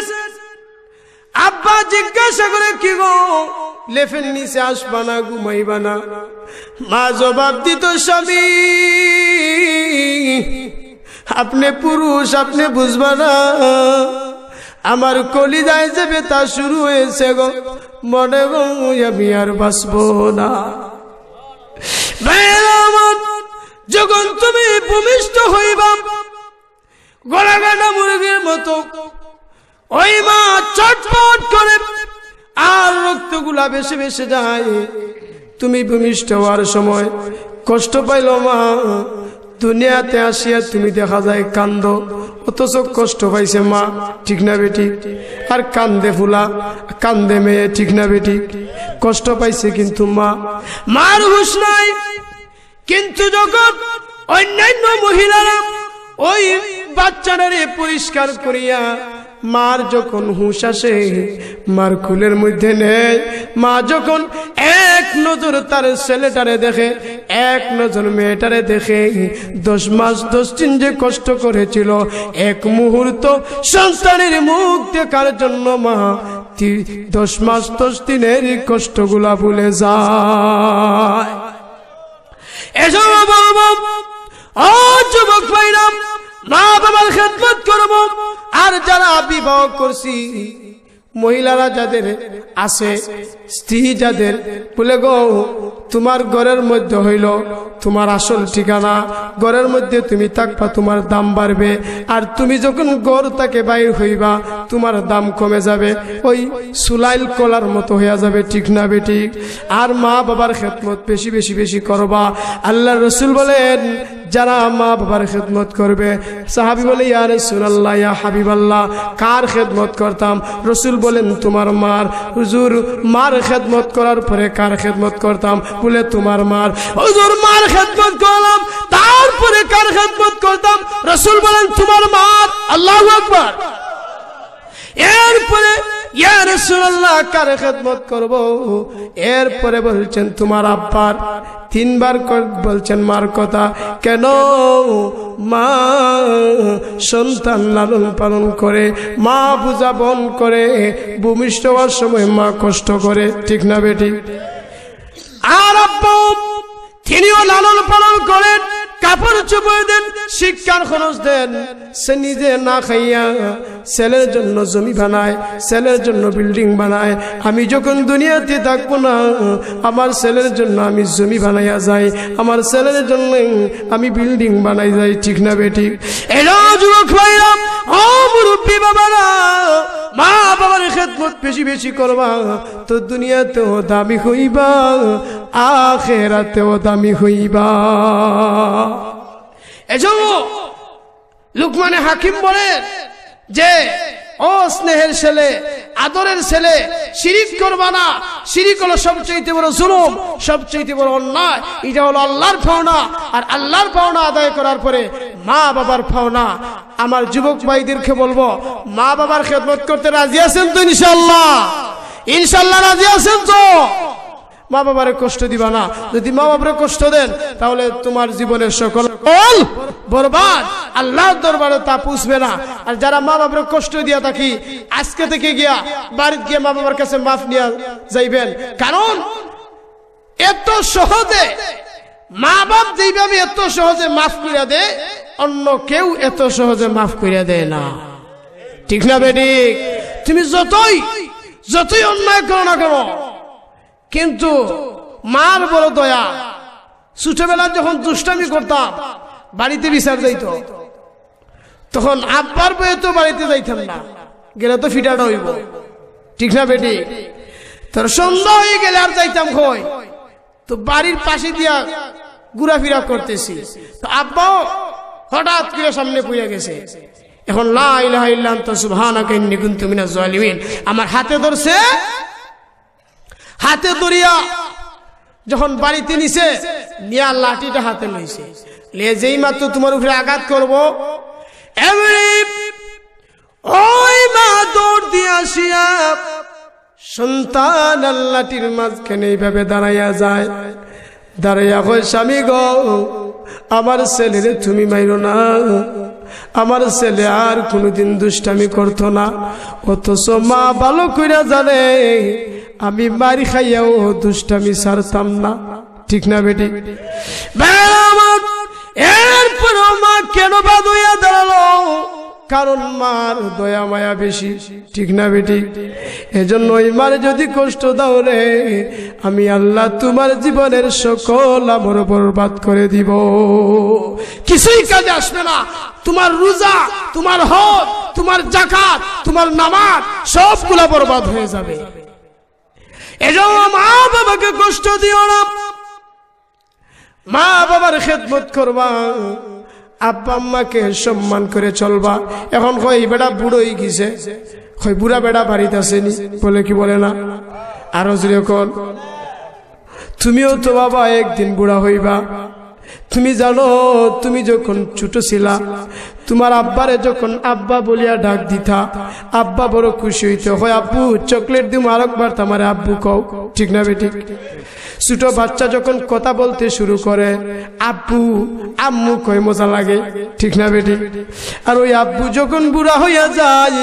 আব্বা জিজ্ঞাসা করে কি গো লেফের নিচে আসবা না ঘুমাইবা না মা জবাব দিত স্বামী আপনি পুরুষ আপনি বুঝবা না আমার কলিজায় যে তা শুরু হয়েছে গো মনে আমি আর বাঁচব না যখন তুমি ভূমিষ্ঠ হইবা গলাগাটা মুরগির মতো ওই মা চটপট করে আর রক্তগুলা বেশি বেশি যায় তুমি ভূমিষ্ঠ হওয়ার সময় কষ্ট পাইল মা দুনিয়াতে আসিয়া তুমি দেখা যায় কান্দ অথচ কষ্ট পাইছে মা ঠিক না বেটি আর কান্দে ফুলা কান্দে মেয়ে ঠিক না বেটি কষ্ট পাইছে কিন্তু মা মার হুস নাই কিন্তু যখন অন্যান্য মহিলারা ওই বাচ্চাটারে পরিষ্কার করিয়া মার যখন হুঁশ আসে মার খুলের মধ্যে নেই মা যখন এক নজর তার ছেলেটারে দেখে এক নজর মেয়েটারে দেখে দশ মাস দশ দিন যে কষ্ট করেছিল এক মুহূর্ত সন্তানের মুখ দেখার জন্য মা দশ মাস দশ দিনের কষ্টগুলা ভুলে যায় এসব যুবক ভাইরাম মা বাবার খেদমত করবো আর যারা বিবাহ করছি মহিলারা যাদের আছে স্ত্রী যাদের বলে গো তোমার ঘরের মধ্যে হইল তোমার আসল ঠিকানা ঘরের মধ্যে তুমি থাকবা তোমার দাম বাড়বে আর তুমি যখন গড় তাকে বাইর হইবা তোমার দাম কমে যাবে ওই সুলাইল কলার মতো হইয়া যাবে ঠিক না বেটি আর মা বাবার খেদমত বেশি বেশি বেশি করবা আল্লাহ রসুল বলেন যারা মা বাবার খেদমত করবে সাহাবি বলে ইয়ার রসুল আল্লাহ ইয়া হাবিবাল্লাহ কার খেদমত করতাম রসুল বলেন তোমার মার হুজুর মার খেদমত করার পরে কার খেদমত করতাম বলে তোমার মার হুজুর মার খেদমত করলাম তারপরে কার খেদমত করতাম রসুল বলেন তোমার মার আল্লাহ আকবার এরপরে এরপরে বলছেন তোমার আব্বার তিনবার বলছেন মার কথা কেন মা সন্তান লালন পালন করে মা পূজা বন করে ভূমিষ্ঠ হওয়ার সময় মা কষ্ট করে ঠিক না বেটি আর আব্বা তিনিও লালন পালন করেন কাপড় চুপড় দেন শিক্ষার খরচ দেন সে নিজে না খাইয়া ছেলের জন্য জমি বানায় ছেলের জন্য বিল্ডিং বানায় আমি যখন দুনিয়াতে থাকবো না আমার ছেলের জন্য আমি জমি বানাইয়া যাই আমার ছেলের জন্য আমি বিল্ডিং বানাই যাই ঠিক না বেঠিক এরা যুবক ভাইরা ও মুরব্বী বাবারা মা বাবার খেদমত বেশি বেশি করবা তো দুনিয়াতেও দামি হইবা আখেরাতেও দামি হইবা এজন্য লুকমানে হাকিম বলেন যে ও স্নেহের ছেলে আদরের ছেলে শিরিক করবা না শিরিক হলো সবচেয়ে বড় জুলুম সবচেয়ে বড় অন্যায় এটা হলো আল্লাহর পাওনা আর আল্লাহর পাওনা আদায় করার পরে মা বাবার পাওনা আমার যুবক ভাইদেরকে বলবো মা বাবার খেদমত করতে রাজি আছেন তো ইনশাল্লাহ ইনশাল্লাহ রাজি আছেন তো মা বাবার কষ্ট দিবা না যদি মা বাবার কষ্ট দেন তাহলে তোমার জীবনের সকল বরবাদ আল্লাহর দরবারে তা পুষবে না আর যারা মা বাবার কষ্ট দিয়া থাকি আজকে থেকে গিয়া বাড়িতে গিয়ে মা বাবার কাছে মাফ নিয়ে যাইবেন কারণ এত সহজে মা বাপ যেইভাবে এত সহজে মাফ করিয়া দে অন্য কেউ এত সহজে মাফ করিয়া দেয় না ঠিক না বেডিক তুমি যতই যতই অন্যায় করো না কেন কিন্তু মার বড় দয়া ছোটবেলা যখন দুষ্টামি করতাম বাড়িতে বিচার যাইত তখন আব্বার বয়ে তো বাড়িতে যাইতাম না গেলে তো ফিটা হইব ঠিক না বেটি তোর সন্ধ্যা হয়ে গেলে আর যাইতাম কই তো বাড়ির পাশে দিয়া ঘুরাফিরা করতেছি তো আব্বাও হঠাৎ করে সামনে পুইয়া গেছে এখন লাহ ইহ তো সুবহানাকা আমার হাতে ধরছে হাতে দরিয়া যখন বাড়িতে নিছে নিয়া লাঠিটা হাতে লইছে লে যেই মাত্র তোমার উপরে আঘাত করব ওই মা দৌড় দিয়ে আসিয়া সন্তান আল্লাহটির মাঝখানে এইভাবে দাঁড়াইয়া যায় দাঁড়াইয়া হয় স্বামী গ আমার ছেলেরে তুমি মাইর না আমার ছেলে আর কোনোদিন দুষ্টামি করতো না অথচ মা ভালো কইরা জানে আমি মারি খাইয়াও দুষ্টামি সারতাম না ঠিক না বেটি এরপর মা কেন বাদ দাঁড়ালো কারণ মার দয়া মায়া বেশি ঠিক না বেটি এজন্য ওই মারে যদি কষ্ট দাও রে আমি আল্লাহ তোমার জীবনের সকল আমার বরবাদ করে দিব কিছুই কাজে আসবে না তোমার রোজা তোমার হক তোমার জাকাত তোমার নামাজ সবগুলা বরবাদ হয়ে যাবে এজন্য মা বাবাকে কষ্ট দিও না মা বাবার খেদমত করবা আব্বা আম্মাকে সম্মান করে চলবা এখন কই বেটা বুড়োই গিছে কই বুড়া বেটা বাড়িতে আসেনি বলে কি বলে না আরো যখন তুমিও তো বাবা একদিন বুড়া হইবা তুমি জানো তুমি যখন ছোট ছিলা তোমার আব্বারে যখন আব্বা বলিয়া ডাক দিতা আব্বা বড় খুশি হইতে হয় আব্বু চকলেট দিম আরেকবার তোমার আব্বু কও ঠিক না বেটি ছোট বাচ্চা যখন কথা বলতে শুরু করে আব্বু আম্মু কয় মজা লাগে ঠিক না বেটি আর ওই আব্বু যখন বুড়া হইয়া যায়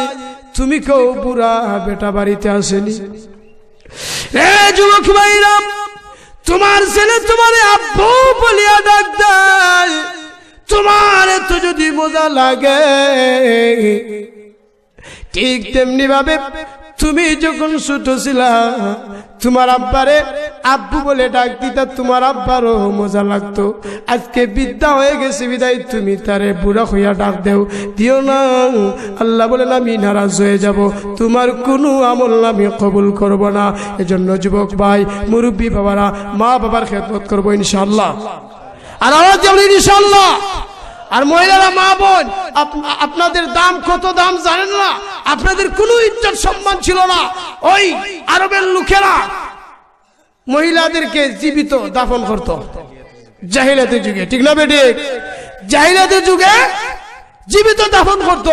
তুমি কও বুড়া বেটা বাড়িতে আসেনি এ যুবক ভাইরাম তোমার ছেলে তোমার আব্বু বলিয়া ডাক তোমার তো যদি মজা লাগে ঠিক তেমনি ভাবে তুমি যখন ছোট ছিলা তোমার আব্বারে আব্বু বলে ডাক দিতা তোমার আব্বারও মজা লাগতো আজকে বিদ্যা হয়ে গেছে বিদায় তুমি তারে বুড়া হইয়া ডাক দেও দিও না আল্লাহ বলে আমি নারাজ হয়ে যাব তোমার কোনো আমল আমি কবুল করব না এজন্য যুবক ভাই মুরব্বী বাবারা মা বাবার খেদমত করবো ইনশাল্লাহ আর আমার যেমন ইনশাল্লাহ আর মহিলারা মা বোন আপনাদের দাম কত দাম জানেন না আপনাদের কোনো ইজ্জত সম্মান ছিল না ওই আরবের লোকেরা মহিলাদেরকে জীবিত দাফন করত জাহিলাতের যুগে ঠিক না বেটে জাহিলাতের যুগে জীবিত দাফন করত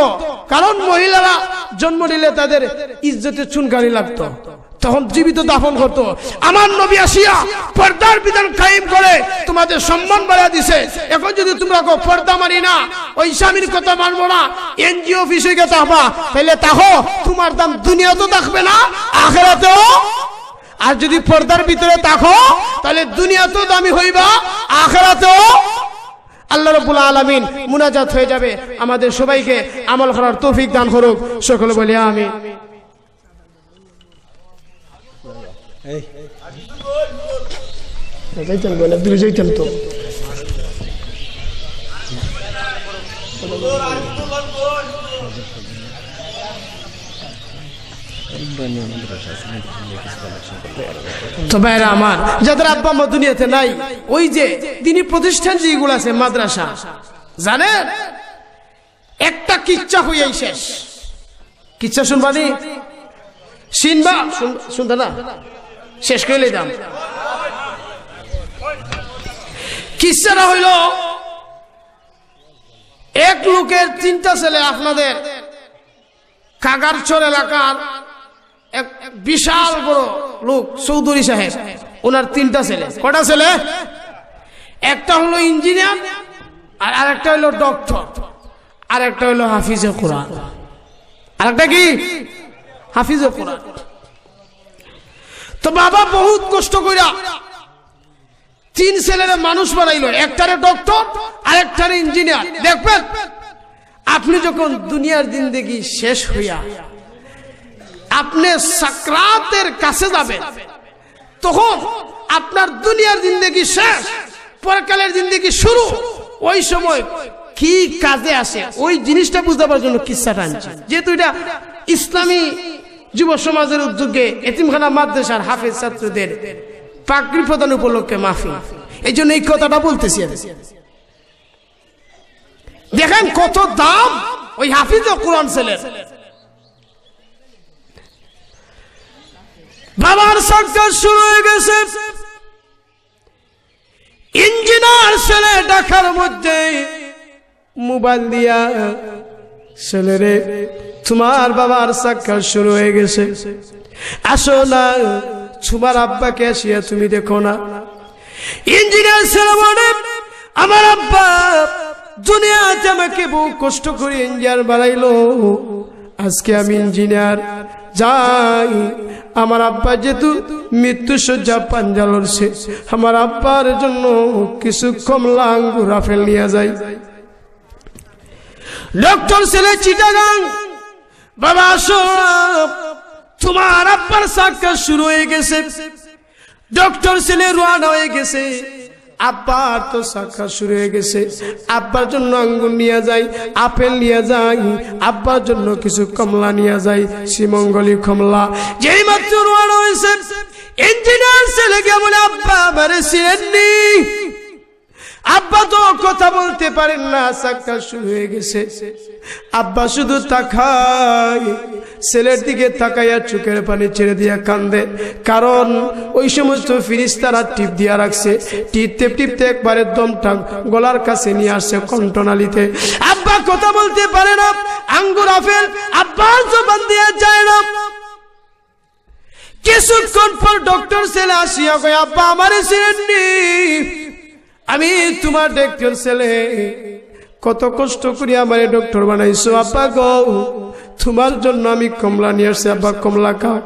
কারণ মহিলারা জন্ম নিলে তাদের ইজ্জতে চুনকারি লাগতো তখন জীবিত দাফন করতো আমার নবী আসিয়া পর্দার বিধান কায়েম করে তোমাদের সম্মান বাড়া দিছে এখন যদি তোমরা কো পর্দা মানি না ওই স্বামীর কথা মানবো না এনজিও অফিস হয়ে গেছে তাহলে তাহো তোমার দাম দুনিয়াতেও থাকবে না আখেরাতেও আর যদি পর্দার ভিতরে থাকো তাহলে দুনিয়াতেও দামি হইবা আখেরাতেও আল্লাহ রবুল্লা আলমিন মুনাজাত হয়ে যাবে আমাদের সবাইকে আমল করার তৌফিক দান করুক সকলে বলি আমি এই যাইতাম গেলে দূরে যাইতাম তো নাই ওই যে তিনি প্রতিষ্ঠান যেগুলো আছে মাদ্রাসা জানেন একটা কিচ্ছা হইয়াই শেষ শুনবানি শুনবা শেষ করে নিলাম কিসারা হইল এক লোকের তিনটা ছেলে আপনাদের কাগারচর এলাকার এক বিশাল বড় লোক চৌধুরী সাহেব ওনার তিনটা ছেলে কটা ছেলে একটা হলো ইঞ্জিনিয়ার আর আরেকটা হলো ডক্টর আর একটা হলো হাফিজে কোরআন আরেকটা কি হাফিজ কোরআন তো বাবা বহুত কষ্ট কইরা তিন ছেলের মানুষ বানাইলো একটারে ডক্টর আরেকটারে ইঞ্জিনিয়ার দেখবেন আপনি যখন দুনিয়ার জিন্দেগি শেষ হইয়া আপনি সাকরাতের কাছে যাবেন তখন আপনার দুনিয়ার জিন্দেগি শেষ পরকালের জিন্দেগি শুরু ওই সময় কি কাজে আসে ওই জিনিসটা বুঝতে পারার জন্য কিসা টানছে যেহেতু এটা ইসলামী যুব সমাজের উদ্যোগে এতিমখানা মাদ্রাসার হাফেজ ছাত্রদের পাকড়ি প্রদান উপলক্ষে মাফি এই জন্য এই কথাটা বলতেছি দেখেন কত দাম ওই হাফিজ কোরআন ছেলের বাবার সরকার শুরু হয়ে গেছে ইঞ্জিনিয়ার ছেলে ডাকার মধ্যে মোবাইল দিয়া ছেলেরে তোমার বাবার সাক্ষাৎ শুরু হয়ে গেছে আসো না তোমার আব্বাকে আসিয়া তুমি দেখো না ইঞ্জিনিয়ার আমার আব্বা দুনিয়াতে আমাকে বহু কষ্ট করে ইঞ্জিনিয়ার বাড়াইলো আজকে আমি ইঞ্জিনিয়ার যাই আমার আব্বা যেহেতু মৃত্যুসজ্জা পাঞ্জা লড়ছে আমার আব্বার জন্য কিছু কমলা আঙ্গুর ফেলিয়া যাই ডক্টর ছেলে চিটাগাং বাবা সব তোমার আব্বার সাক্ষাৎ শুরু হয়ে গেছে ডক্টর ছেলে রোয়ানা হয়ে গেছে আব্বার তো সাক্ষাৎ শুরু হয়ে গেছে আব্বার জন্য আঙ্গুর নিয়ে যাই আপেল নিয়ে যাই আব্বার জন্য কিছু কমলা নিয়ে যাই শ্রীমঙ্গলী কমলা যেই মাত্র রোয়ানা হয়েছে ইঞ্জিনিয়ার ছেলে কেমন আব্বা আমার ছিলেননি আব্বা তো কথা বলতে পারেন না সাক্ষাৎ শুরু হয়ে গেছে আব্বা শুধু তাকায় ছেলের দিকে তাকাইয়া চোখের পানি ছেড়ে দিয়া কান্দে কারণ ওই সমস্ত ফিরিস তারা টিপ দিয়া রাখছে টিপতে টিপতে একবারে দমটা গলার কাছে নিয়ে আসছে কণ্ঠনালিতে আব্বা কথা বলতে পারে না আঙ্গুর আফেল আব্বা জবান দিয়া যায় না কিছুক্ষণ পর ডক্টর ছেলে আসিয়া কয় আব্বা আমারে নেই আমি তোমার ডাক্তার ছেলে কত কষ্ট করে আমার ডক্টর বানাইছো আব্বা গো তোমার জন্য আমি কমলা নিয়ে আসছি আব্বা কমলা খাও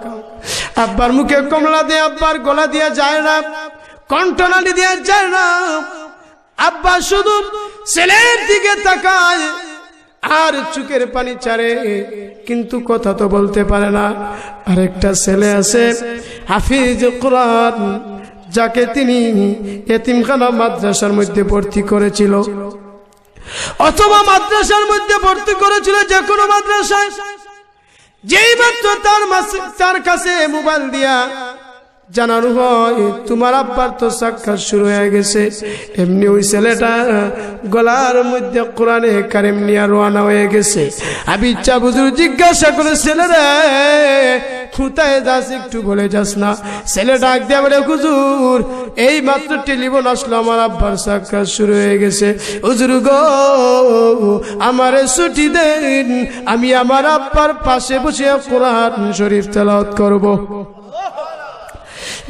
আব্বার মুখে কমলা দিয়ে আব্বার গলা দিয়ে যায় না কণ্ঠনালি দিয়ে যায় না আব্বা শুধু ছেলের দিকে তাকায় আর চুকের পানি চারে কিন্তু কথা তো বলতে পারে না আরেকটা ছেলে আছে হাফিজ কোরআন যাকে তিনি এতিমখানা মাদ্রাসার মধ্যে ভর্তি করেছিল অথবা মাদ্রাসার মধ্যে ভর্তি করেছিল যে কোনো মাদ্রাসায় যেই মাত্র তার তার কাছে মোবাইল দিয়া জানানো হয় তোমার আব্বার তো সাক্ষাৎ শুরু হয়ে গেছে এমনি ওই ছেলেটা গলার মধ্যে কোরআনে কারেম নিয়ে রোয়ানা হয়ে গেছে আমি ইচ্ছা বুঝুর জিজ্ঞাসা করে ছেলেরা খুঁতায় যাস একটু বলে যাস না ছেলে ডাক দিয়ে বলে হুজুর এই মাত্র টেলিফোন আসলো আমার আব্বার সাক্ষাৎ শুরু হয়ে গেছে হুজুর গো আমার ছুটি দেন আমি আমার আব্বার পাশে বসে কোরআন শরীফ তেলাওয়াত করব।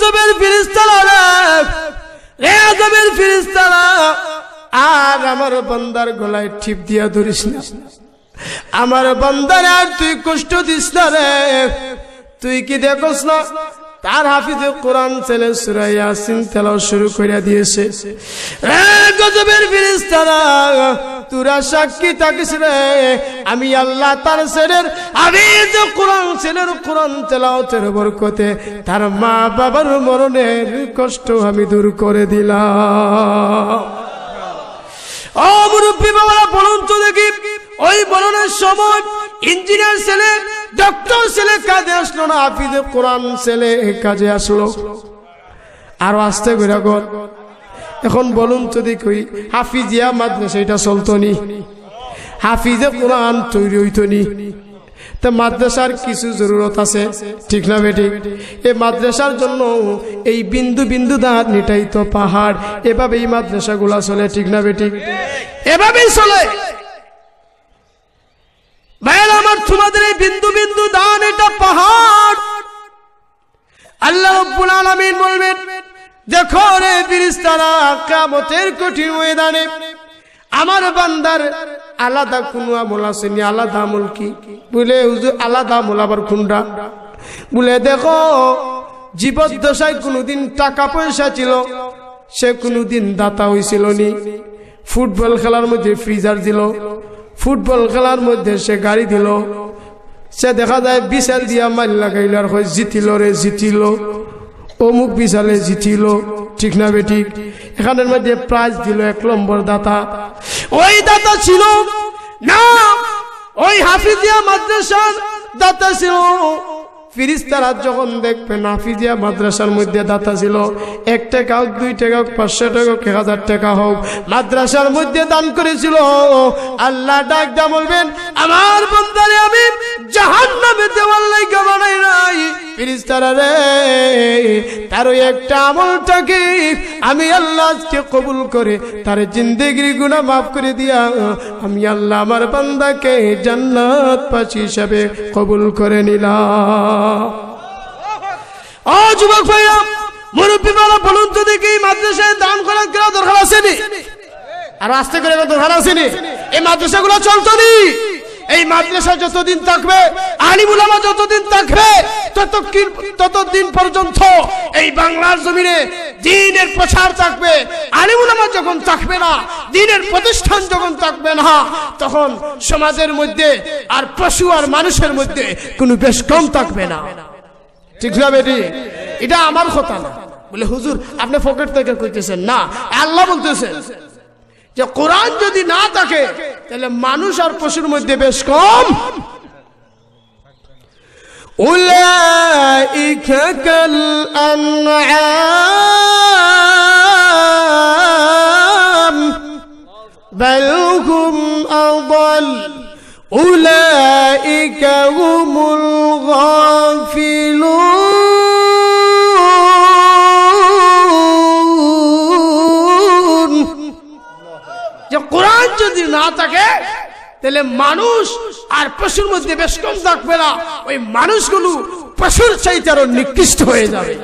গজবের ফিরিস্তারা রে গজবের ফিরিস্তারা আর আমার বন্দার গলায় টিপ দিয়া ধরিস না আমার বন্দার আর তুই কষ্ট দিস না রে তুই কি দেখোস না তার হাফিজে কোরআন ছেলে সুরাই আসিন তেলাও শুরু করিয়া দিয়েছে গজবের ফিরিস্তারা তোরা আমি আল্লাহ তার ছেলের আমি যে কোরআন ছেলের কোরআন তেলাওতের বরকতে তার মা বাবার মরণের কষ্ট আমি দূর করে দিলাম ও মুরব্বী বাবারা বলুন তো দেখি ওই মরণের সময় ইঞ্জিনিয়ার ছেলে ডক্টর ছেলে কাজে আসলো না আফিদে কোরআন ছেলে কাজে আসলো আরো আসতে করে গর এখন বলুন তো দেখি হাফিজিয়া মাদ্রাসা এটা চলতো নি হাফিজে কোরআন তৈরি হইতো নি তা মাদ্রাসার কিছু জরুরত আছে ঠিক না বেটি এই মাদ্রাসার জন্য এই বিন্দু বিন্দু দাঁত তো পাহাড় এভাবে এই মাদ্রাসাগুলা চলে ঠিক না বেটি এভাবেই চলে ভাইয়ের আমার তোমাদের এই বিন্দু বিন্দু দান এটা পাহাড় আল্লাহ আলামিন বলবেন দেখো রে বিরিস্তারা কামতের কঠিন ময়দানে আমার বান্দার আলাদা কোনো আমল আসেনি আলাদা আমল কি বলে হুজুর আলাদা আমল আবার খুনটা বলে দেখো জীবদ্দশায় কোনোদিন টাকা পয়সা ছিল সে কোনোদিন দাতা হয়েছিল নি ফুটবল খেলার মধ্যে ফ্রিজার দিল ফুটবল খেলার মধ্যে সে গাড়ি দিল সে দেখা যায় বিশাল দিয়া মাল লাগাইল আর হয় জিতিল রে জিতিল অমুক বিশালে জিতিল ঠিক না বেটি এখানের মধ্যে প্রাইজ দিল এক নম্বর দাতা ওই দাতা ছিল না ওই হাফিজিয়া মাদ্রাসার দাতা ছিল ফিরিস্তারা যখন দেখবে নাফিজিয়া মাদ্রাসার মধ্যে দাতা ছিল এক টাকা হোক দুই টাকা হোক পাঁচশো টাকা হোক এক হাজার টাকা হোক মাদ্রাসার মধ্যে দান করেছিল আল্লাহ ডাক দা বলবেন আমার বন্ধারে আমি জাহান নামে দেওয়ার লাইকা বানাই নাই ফিরিস্তারা রে আমি আল্লাহ কবুল করে তার জিন্দেগির গুণা মাফ করে দিয়া আমি আল্লাহ আমার বান্দাকে জান্নাত পাচি হিসাবে কবুল করে নিলাম ও যুবক ভাইরা মুরব্বী মারা বলুন তো দেখি এই মাদ্রাসায় দান করার কেন দরকার আসেনি আর আস্তে করে দরকার আসেনি এই মাদ্রাসাগুলো চলতো নি এই মাদ্রাসা যতদিন থাকবে আলিমুলামা যতদিন থাকবে ততক্ষণ ততদিন পর্যন্ত এই বাংলার জমিনে দিনের প্রসার থাকবে আলিমুলামা যখন থাকবে না দিনের প্রতিষ্ঠান যখন থাকবে না তখন সমাজের মধ্যে আর পশু আর মানুষের মধ্যে কোনো বেশ কম থাকবে না ঠিক না বেটি এটা আমার কথা না বলে হুজুর আপনি পকেট থেকে কইতেছেন না আল্লাহ বলতেছেন যে কোরআন যদি না থাকে তাহলে মানুষ আর পশুর মধ্যে বেশ কম أولئك كالأنعام بل هم أضل أولئك هم الغافلون না থাকে তাহলে মানুষ আর পশুর মধ্যে বেশ কম থাকবে না ওই মানুষগুলো পশুর চাইতে আরো নিকৃষ্ট হয়ে যাবে